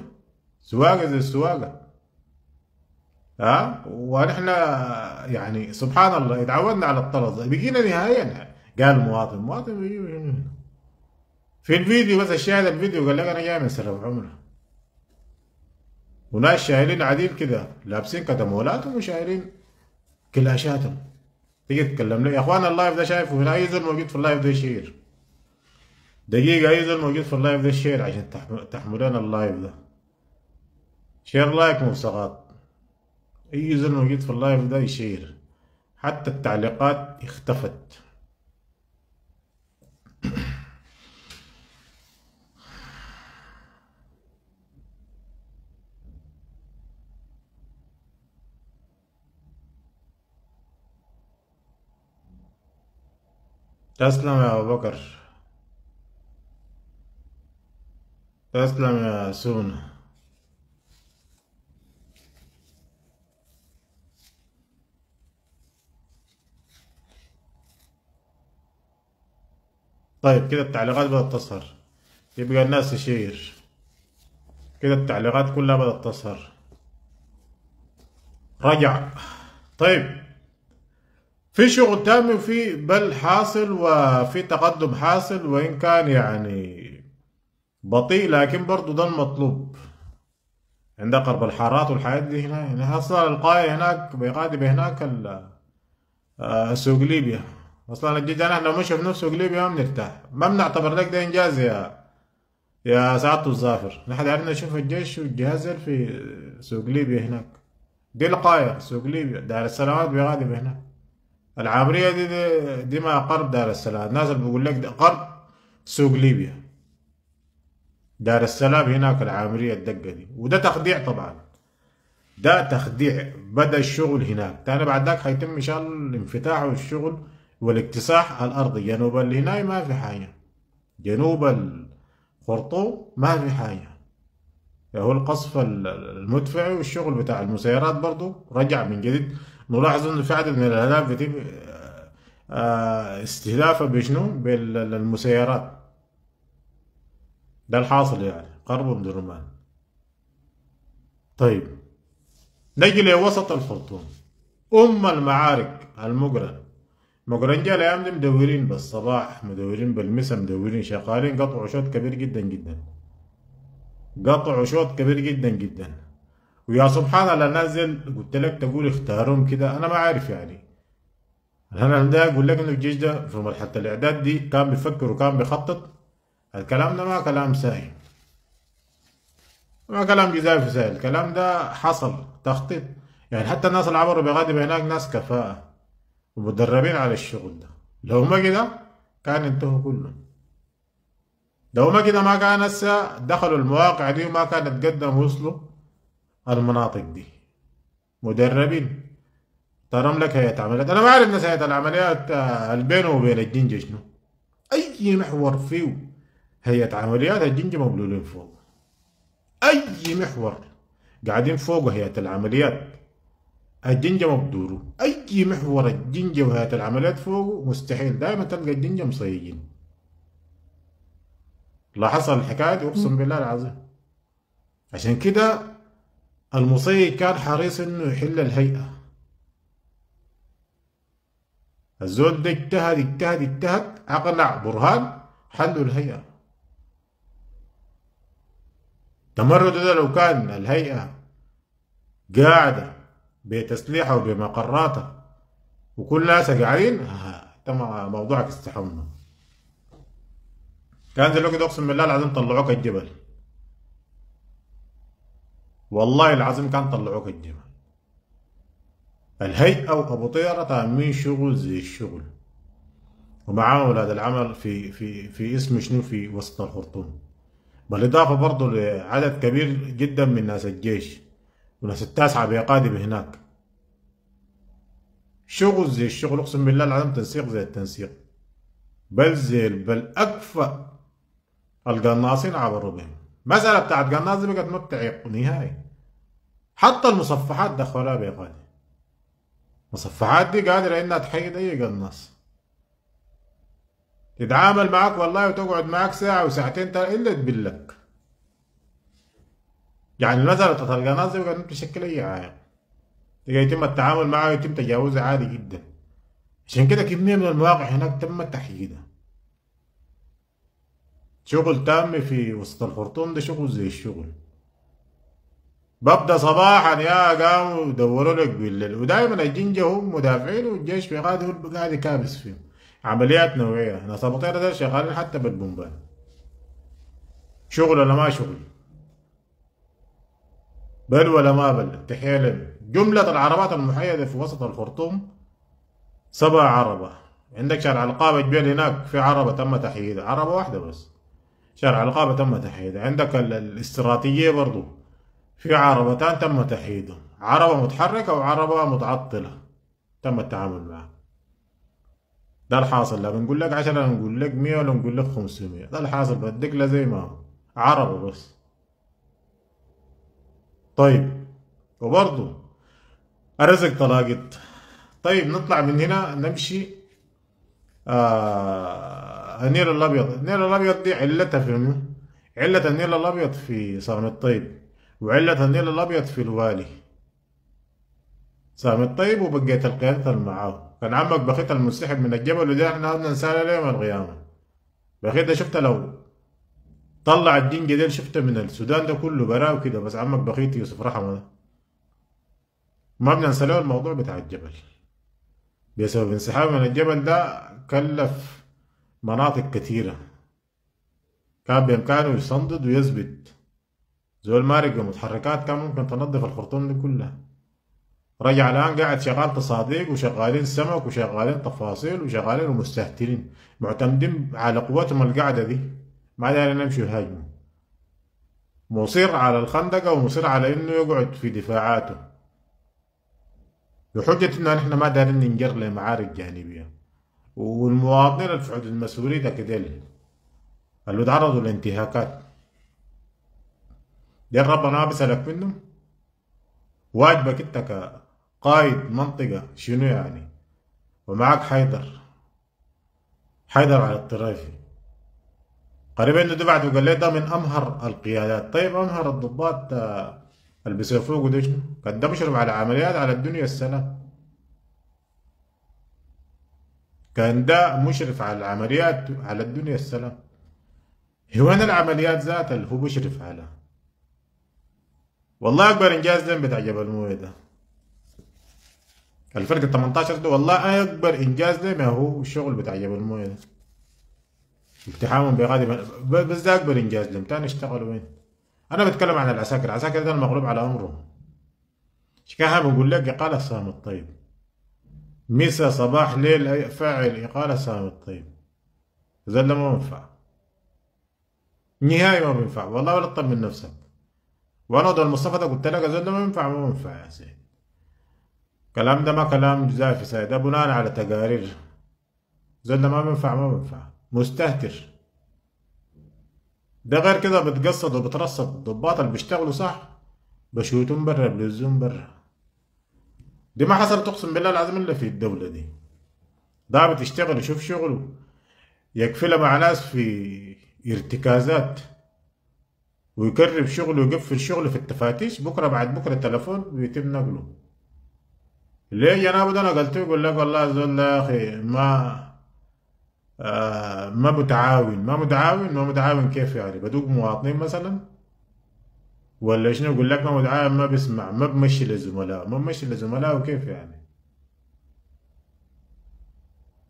سواقه زي السواقه ها ونحن يعني سبحان الله اتعودنا على الطرز بقينا نهائيا قال مواطن مواطن في الفيديو بس الشاهد الفيديو قال لك انا جاي من سرب عمره وناس شايلين عديل كذا لابسين كتمولاتهم وشايلين كلاشاتهم تيجي تتكلم لي يا اخوان اللايف ده شايفه هنا اي موجود في اللايف ده شير دقيقة اي موجود في اللايف ده شير عشان تحملون اللايف ده شير لايك سقط اي زلمه موجود في اللايف ده يشير حتى التعليقات اختفت تسلم يا أبو بكر تسلم يا سونا طيب كده التعليقات بدأت تظهر يبقى الناس تشير كده التعليقات كلها بدأت تظهر رجع طيب في شغل تام وفي بل حاصل وفي تقدم حاصل وإن كان يعني بطيء لكن برضو ده المطلوب عند قرب الحارات والحاجات دي هنا أصلا القاية هناك بيقادم هناك السوق آه، ليبيا اصلا الجيجان احنا لو مشى في نفسه قليبي ما بنرتاح ما بنعتبر لك ده انجاز يا يا سعادة الظافر نحن عرفنا نشوف الجيش والجهاز في سوق ليبيا هناك دي القاية سوق ليبيا دار السلامات بيغادر هناك العامرية دي, دي, دي ما قرب دار السلام الناس اللي بيقول لك ده قرب سوق ليبيا دار السلام هناك العامرية الدقة دي وده تخديع طبعا ده تخديع بدأ الشغل هناك تاني بعد ذاك حيتم إن شاء الله الانفتاح والشغل والاكتساح الأرضي جنوب ليناي ما في حاجة جنوب الخرطوم ما في حاجة هو القصف المدفعي والشغل بتاع المسيرات برضو رجع من جديد نلاحظ انه في عدد من الاهداف بيتم آه، استهدافها بشنو بالمسيرات ده الحاصل يعني قرب من الرمان طيب نجي لوسط الخرطوم أم المعارك المقرن مقرنجة الأيام دي مدورين بالصباح مدورين بالمسا مدورين شغالين قطع شوط كبير جدا جدا قطع شوط كبير جدا جدا ويا سبحان الله نازل قلت لك تقول اختارهم كده أنا ما عارف يعني أنا ده أقول لك إنه الجيش ده في مرحلة الإعداد دي كان بيفكر وكان بيخطط الكلام ده ما كلام سهل ما كلام في سهل الكلام ده حصل تخطيط يعني حتى الناس اللي عبروا بغادي هناك ناس كفاءة ومدربين على الشغل ده لو ما كده كان انتهوا كلهم لو ما كده ما كان هسه دخلوا المواقع دي وما كانت قدم وصلوا المناطق دي مدربين ترى لك هيئة عمليات انا ما اعرف ناس هيئة العمليات آه، بينه وبين الجنجة شنو اي محور فيه هيئة عمليات الجنجة مبلولين فوق اي محور قاعدين فوق هيئة العمليات الجنجة ما بدوره أي محور الجنجة وهيئة العمليات فوقه مستحيل دائما تلقى الجنجة مصيجين لاحظت الحكاية دي أقسم بالله العظيم عشان كده المصيج كان حريص إنه يحل الهيئة الزول ده اجتهد اجتهد اجتهد أقنع برهان حلوا الهيئة تمرد ده لو كان الهيئة قاعدة بتسليحه وبمقراته وكل ناس قاعدين آه، تم موضوعك استحمى كان الوقت اقسم بالله العظيم طلعوك الجبل والله العظيم كان طلعوك الجبل الهيئة وأبو طيرة تأمين شغل زي الشغل ومعاهم ولاد العمل في في في اسم شنو في وسط الخرطوم بالإضافة برضه لعدد كبير جدا من ناس الجيش وناس التاسعة بيقادم هناك شغل زي الشغل اقسم بالله العظيم تنسيق زي التنسيق بل زي بل اكفى القناصين عبروا بهم مسألة بتاعت قناص دي بقت متعق نهائي حتى المصفحات دخلها بيقادم المصفحات دي قادرة إنها تحيد أي قناص تتعامل معك والله وتقعد معك ساعة وساعتين إلا تبلك يعني نزلت الجنازة وكانت تشكل أي عائق آية. تقدر يتم التعامل معه ويتم تجاوزه عادي جدا عشان كده كمية من المواقع هناك تم تحييدها شغل تام في وسط الخرطوم ده شغل زي الشغل ببدأ صباحا يا قاموا دوروا لك بالليل ودائما الجنجة هم مدافعين والجيش في غادي هو قاعد يكابس فيهم عمليات نوعية ناس البطيرة ده شغالين حتى بالبومبان شغل ولا ما شغل بل ولا ما بل تحيلم جملة العربات المحيدة في وسط الخرطوم سبع عربة عندك شارع القابة جبال هناك في عربة تم تحييدها عربة واحدة بس شارع القابة تم تحييدها عندك الاستراتيجية برضو في عربتان تم تحييدهم عربة متحركة وعربة متعطلة تم التعامل معها ده الحاصل لا بنقول لك عشرة نقول لك مية ولا نقول لك خمسمية ده الحاصل بديك زي ما هو عربة بس طيب وبرضو أرزق طلاقت طيب نطلع من هنا نمشي آه النيل الأبيض النيل الأبيض دي علتها في علة النيل الأبيض في صام الطيب وعلة النيل الأبيض في الوالي سامي الطيب وبقيت القيادة معاه كان عمك بخيت المنسحب من الجبل وده احنا ننساها ليه من القيامة بخيت شفت لو طلع الدنجة جديد شفته من السودان ده كله براه وكده بس عمك بخيت يوسف رحمه ده ما بننسى له الموضوع بتاع الجبل بسبب انسحابه من الجبل ده كلف مناطق كثيرة كان بإمكانه يصندد ويثبت زول مارق متحركات كان ممكن تنظف الخرطوم دي كلها رجع الآن قاعد شغال تصاديق وشغالين سمك وشغالين تفاصيل وشغالين ومستهترين معتمدين على قوتهم القاعدة دي ما دارين نمشي الهجمه مصر على الخندقة ومصر على انه يقعد في دفاعاته بحجة انه نحن ما دارين ننجر لمعارك جانبية والمواطنين في حدود المسؤولية كدل اللي تعرضوا لانتهاكات دي ربنا بسألك منهم واجبك انت كقائد منطقة شنو يعني ومعك حيدر حيدر على الطرافي قريب انه ده وقال لي ده من امهر القيادات طيب امهر الضباط آه، اللي بيصفوه ده شنو؟ قد ده بيشرف على عمليات على الدنيا السلام كان ده مشرف على العمليات على الدنيا السلام هو انا العمليات ذاتها اللي هو بيشرف عليها والله اكبر انجاز لين بتاع جبل مويه ده الفرق ال 18 ده والله اكبر انجاز لين هو الشغل بتاع جبل مويه ده اقتحامهم بغادي بس ده اكبر انجاز لهم تاني اشتغلوا وين؟ انا بتكلم عن العساكر، العساكر ده المغلوب على امره شكاها بقول لك قال سام الطيب مسا صباح ليل فاعل اقاله سام الطيب زل ما بينفع نهائي ما بينفع والله ولا تطمن من نفسك وانا ده المصطفى ده قلت لك زل ما بينفع ما بينفع يا سيدي كلام ده ما كلام جزافي سيد ده بناء على تقارير زل ما بينفع ما بينفع مستهتر ده غير كده بتقصد وبترصد الضباط اللي بيشتغلوا صح بشوتهم برا بلزهم برا دي ما حصلت اقسم بالله العظيم الا في الدولة دي ده بتشتغل يشوف شغله يقفلها مع ناس في ارتكازات ويكرب شغله ويقفل شغله في التفاتيش بكرة بعد بكرة تلفون ويتم نقله ليه يا نابد انا قلت يقول لك والله زول يا اخي ما آه، ما متعاون ما متعاون ما متعاون كيف يعني بدوك مواطنين مثلا ولا شنو يقول لك ما متعاون ما بسمع ما بمشي للزملاء ما بمشي للزملاء وكيف يعني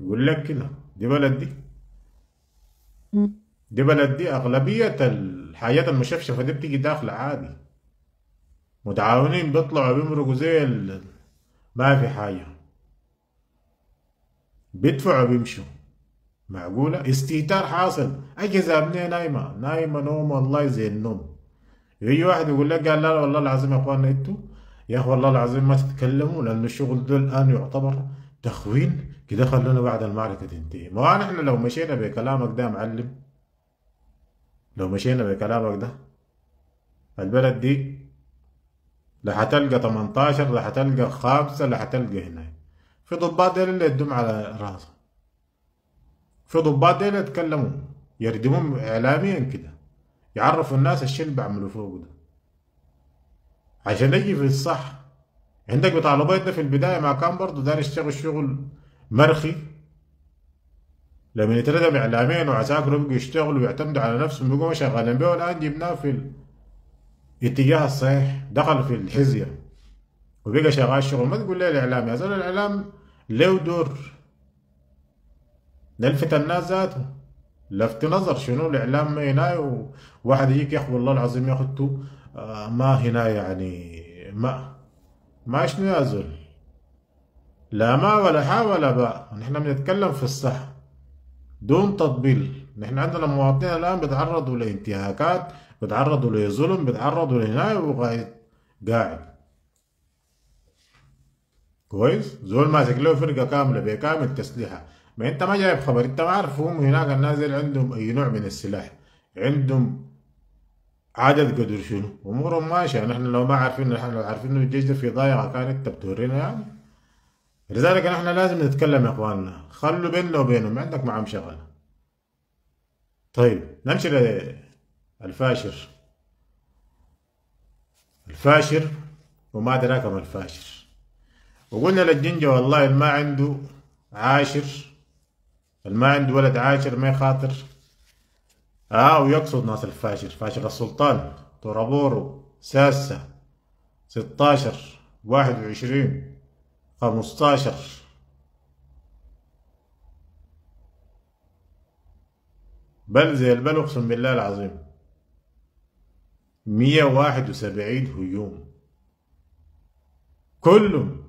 يقول لك كده دي بلد دي دي بلد دي أغلبية الحاجات المشفشفة دي بتيجي داخلة عادي متعاونين بيطلعوا بيمرقوا زي ما في حاجة بيدفعوا بيمشوا معقولة استهتار حاصل أجهزة أبنية نايمة نايمة نوم والله زي النوم يجي واحد يقول لك قال لا والله العظيم يا اخوانا انتوا يا اخي والله العظيم ما تتكلموا لأن الشغل ده الآن يعتبر تخوين كده خلونا بعد المعركة تنتهي ما نحن لو مشينا بكلامك ده معلم لو مشينا بكلامك ده البلد دي لا حتلقى 18 لا حتلقى 5 لا حتلقى هنا في ضباط اللي يدوم على راسهم في ضباط دينا يتكلموا يردمهم اعلاميا كده يعرفوا الناس الشيء اللي بيعملوا فوقه ده عشان يجي في الصح عندك بتاع لبيض ده في البدايه ما كان برضه دار يشتغل شغل مرخي لما يتردم اعلاميا وعساكر يبقوا يشتغلوا ويعتمدوا على نفسهم بيقوموا شغالين بيه والان جبناه في الاتجاه الصحيح دخل في الحزيه وبقى شغال شغل ما تقول لي الاعلام يا زلمه الاعلام له دور نلفت الناس ذاته لفت نظر شنو الاعلام ما هنا وواحد يجيك يا والله العظيم يا آه، ما هنا يعني ما ما شنو يا زول لا ما ولا حا ولا باء نحن بنتكلم في الصح دون تطبيل نحن عندنا مواطنين الان بيتعرضوا لانتهاكات بيتعرضوا لظلم بيتعرضوا لهنا وقاعد كويس زول ماسك له فرقه كامله بكامل تسليحه ما انت ما جايب خبر انت ما عارف هم هناك الناس عندهم اي نوع من السلاح عندهم عدد قدر شنو امورهم ماشيه نحن لو ما عارفين نحن لو عارفين انه الجيش ده في ضايعه كانت انت بتورينا يعني لذلك نحن لازم نتكلم يا اخواننا خلوا بيننا وبينهم عندك معهم شغله طيب نمشي للفاشر الفاشر وما ادراك ما الفاشر وقلنا للجنجة والله ما عنده عاشر ما عنده ولد عاشر ما يخاطر اه ويقصد ناس الفاشر فاشر السلطان طرابورو ساسة ستاشر واحد وعشرين خمستاشر بل زي البل اقسم بالله العظيم مية واحد وسبعين هجوم كلهم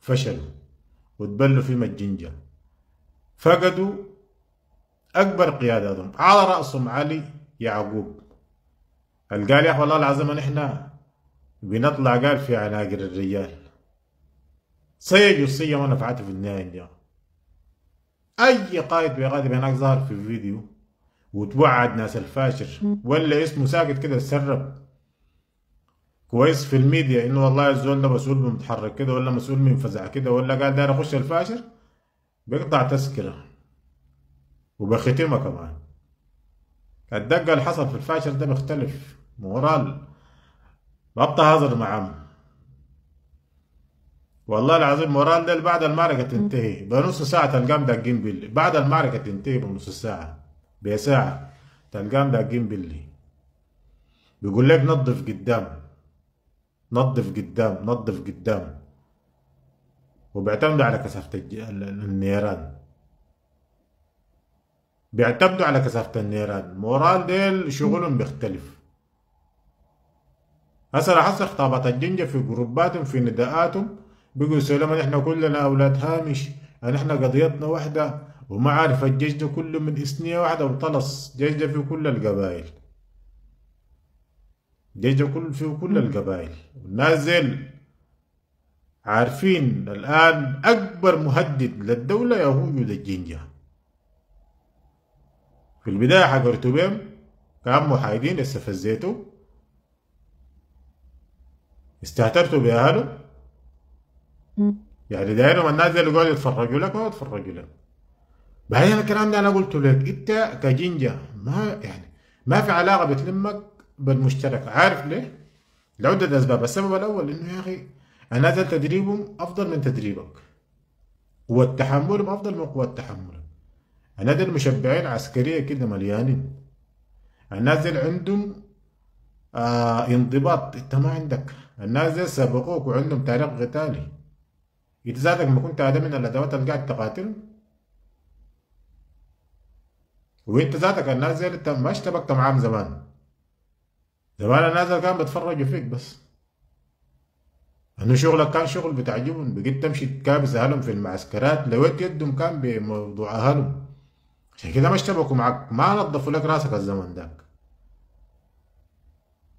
فشلوا وتبلوا في مجنجه فقدوا أكبر قياداتهم على رأسهم علي يعقوب قال يا أخي والله العظيم نحن بنطلع قال في عناقر الرجال صيد الصية وأنا نفعت في النهاية دي أي قائد بيغادر هناك ظهر في الفيديو وتوعد ناس الفاشر ولا اسمه ساكت كده تسرب كويس في الميديا انه والله الزول ده مسؤول من متحرك كده ولا مسؤول من فزع كده ولا قال داير اخش الفاشر بقطع تذكرة وبختمها كمان الدقة اللي حصل في الفاشر ده بيختلف مورال ببطل هزر معاه والله العظيم مورال ده بعد المعركة تنتهي بنص ساعة تلقاهم داقين بلي بعد المعركة تنتهي بنص ساعة بساعة تلقاهم داقين بلي بيقول لك نظف قدام نظف قدام نظف قدام وبيعتمدوا على كثافة النيران بيعتمدوا على كثافة النيران مورال ديل شغلهم بيختلف هسه لاحظت خطابات الجنجة في جروباتهم في نداءاتهم بيقولوا سلام نحن كلنا أولاد هامش نحن قضيتنا واحدة وما عارف الجيش كله من إثنية واحدة وطلص جيش في كل القبائل جيش كل في كل القبائل نازل عارفين الآن أكبر مهدد للدولة يهود الجنجة في البداية حقرتوا بهم كان محايدين استفزيتوا استهترتوا بأهله يعني دايرهم الناس اللي قاعد يتفرجوا لك ما يتفرجوا لك بعدين الكلام ده انا قلت لك انت كجنجة ما يعني ما في علاقه بتلمك بالمشترك عارف ليه؟ لعده اسباب السبب الاول انه يا اخي هذا تدريبهم أفضل من تدريبك قوة تحملهم أفضل من قوة تحملك الناس المشبعين عسكرية كده مليانين النازل عندهم آه انضباط انت ما عندك النازل سبقوك وعندهم تاريخ قتالي انت ذاتك ما كنت هذا من الادوات اللي قاعد تقاتل وانت ذاتك الناس انت ما اشتبكت معاهم زمان زمان الناس كانوا بيتفرجوا فيك بس أنا شغلك كان شغل بتعجبهم بقيت تمشي تكابس اهلهم في المعسكرات لويت يدهم كان بموضوع اهلهم عشان كده ما اشتبكوا معك ما نظفوا لك راسك الزمن داك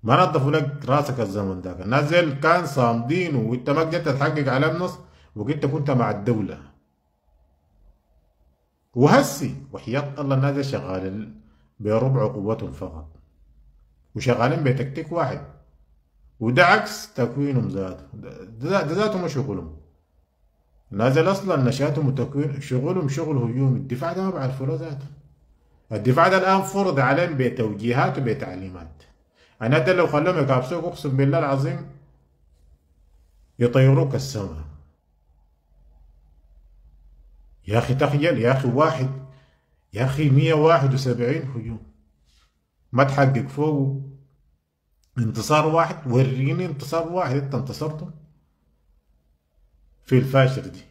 ما نظفوا لك راسك الزمن داك الناس كان صامدين وانت ما قدرت تحقق على النص وقلت كنت مع الدولة وهسي وحياة الله الناس شغالين بربع قوتهم فقط وشغالين بتكتيك واحد وده عكس تكوينهم ذاته ده ذاته ما شغلهم نازل اصلا نشاتهم وتكوين شغلهم شغل هجوم الدفاع ده ما بعرفوا له ذاته الدفاع ده الان فرض عليهم بتوجيهات وبتعليمات انا ده لو خلوهم يكابسوك اقسم بالله العظيم يطيروك السماء يا اخي تخيل يا اخي واحد يا اخي 171 هجوم ما تحقق فوقه انتصار واحد وريني انتصار واحد انت انتصرته في الفاشل دي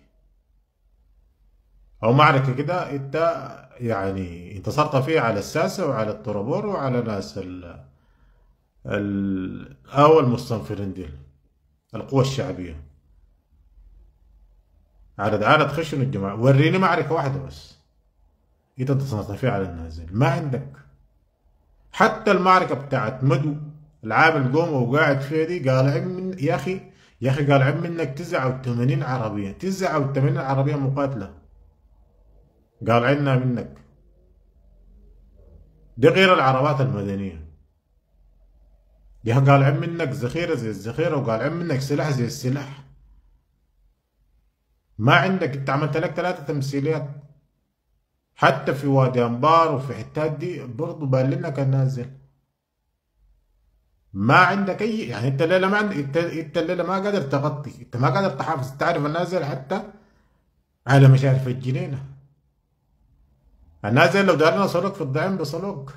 او معركه كده انت يعني انتصرت فيها على الساسه وعلى الطرابور وعلى ناس ال ال او المستنفرين دي القوى الشعبيه عدد عدد خشن الجماعة وريني معركة واحدة بس انت انتصرت فيها على النازل ما عندك حتى المعركة بتاعت مدو العاب القوم وقاعد فيها دي قال عب من يا اخي يا اخي قال عب منك 89 عربيه 89 عربيه مقاتله قال عندنا منك دي غير العربات المدنيه يا قال عم منك ذخيره زي الذخيره وقال عم منك سلاح زي السلاح ما عندك انت عملت لك ثلاثه تمثيليات حتى في وادي انبار وفي حتات دي برضه بالنا كان نازل ما عندك اي يعني انت الليله ما عندك انت, انت الليله ما قادر تغطي انت ما قادر تحافظ تعرف النازل حتى على مشارف الجنينه النازل لو دارنا صلوك في الدعم بصلوك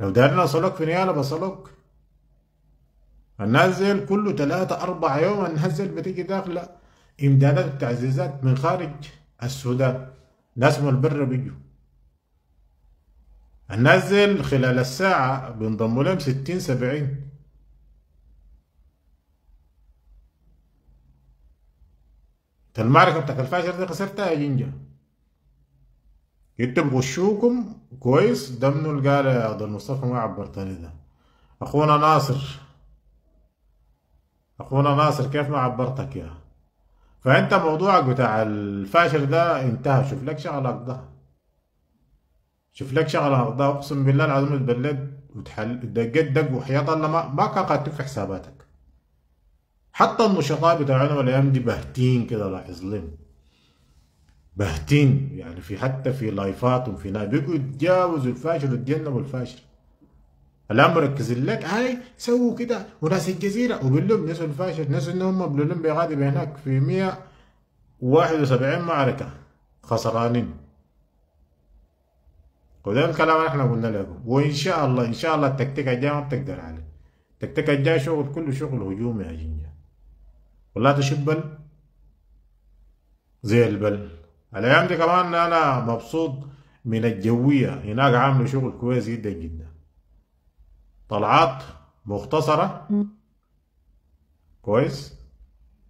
لو دارنا صلوك في نيالة بصلوك النازل كله ثلاثة أربعة يوم النازل بتيجي داخلة إمدادات وتعزيزات من خارج السودان ناس من البر بيجوا ننزل خلال الساعة بينضموا لهم ستين سبعين المعركة بتاعت الفاشر دي خسرتها يا جنجة انتم غشوكم كويس ده منو اللي قال يا عبد المصطفى ما عبرتني ده اخونا ناصر اخونا ناصر كيف ما عبرتك يا فانت موضوعك بتاع الفاشر ده انتهى شوف لك شغلك ده شوف لك شغله ده اقسم بالله العظيم البلد وتحل دق دق وحياة الله ما, ما كان قاعدين في حساباتك حتى النشطاء بتاعنا الايام دي باهتين كده لاحظ لهم باهتين يعني في حتى في لايفاتهم في ناس بيقولوا يتجاوزوا الفاشل ويتجنبوا الفاشل الان مركزين لك هاي سووا كده وناس الجزيره وقول لهم نسوا الفاشل نسوا ان هم بلولين غادي هناك في 171 معركه خسرانين وده الكلام اللي احنا قلنا لكم وان شاء الله ان شاء الله التكتيك الجاي ما بتقدر عليه التكتيك الجاي شغل كله شغل هجومي يا جنيا ولا تشبل زي البل الايام دي كمان انا مبسوط من الجوية هناك عاملة شغل كويس جدا جدا طلعات مختصرة كويس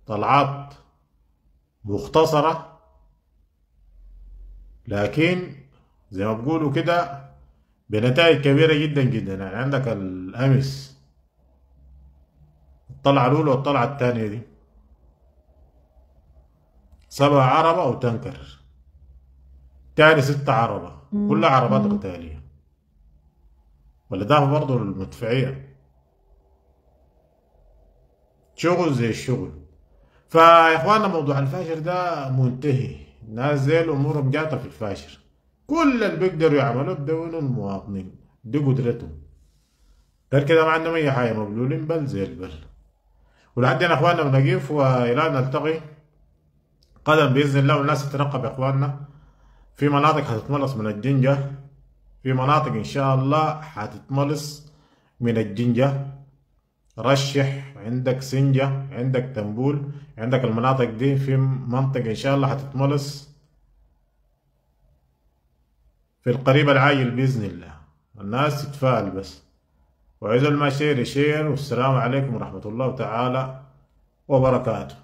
طلعات مختصرة لكن زي ما بقولوا كده بنتائج كبيرة جدا جدا يعني عندك الأمس الطلعة الأولى والطلعة الثانية دي سبعة عربة أو تنكر تاني ستة عربة كلها عربات قتالية والإضافة برضه المدفعية شغل زي الشغل فيا إخواننا موضوع الفاشر ده منتهي الناس زي أمورهم جاتا في الفاشر كل اللي بيقدروا يعملوا بدون المواطنين دي قدرتهم غير كده ما عندهم أي حاجة مبلولين بل زي البل ولحد هنا إخواننا بنقيف وإلى أن نلتقي قدم بإذن الله والناس تترقب يا إخواننا في مناطق هتتملص من الجنجة في مناطق إن شاء الله هتتملص من الجنجة رشح عندك سنجة عندك تنبول عندك المناطق دي في منطقة إن شاء الله هتتملص في القريب العاجل بإذن الله الناس تتفائل بس وعزل ما شير شير والسلام عليكم ورحمة الله تعالى وبركاته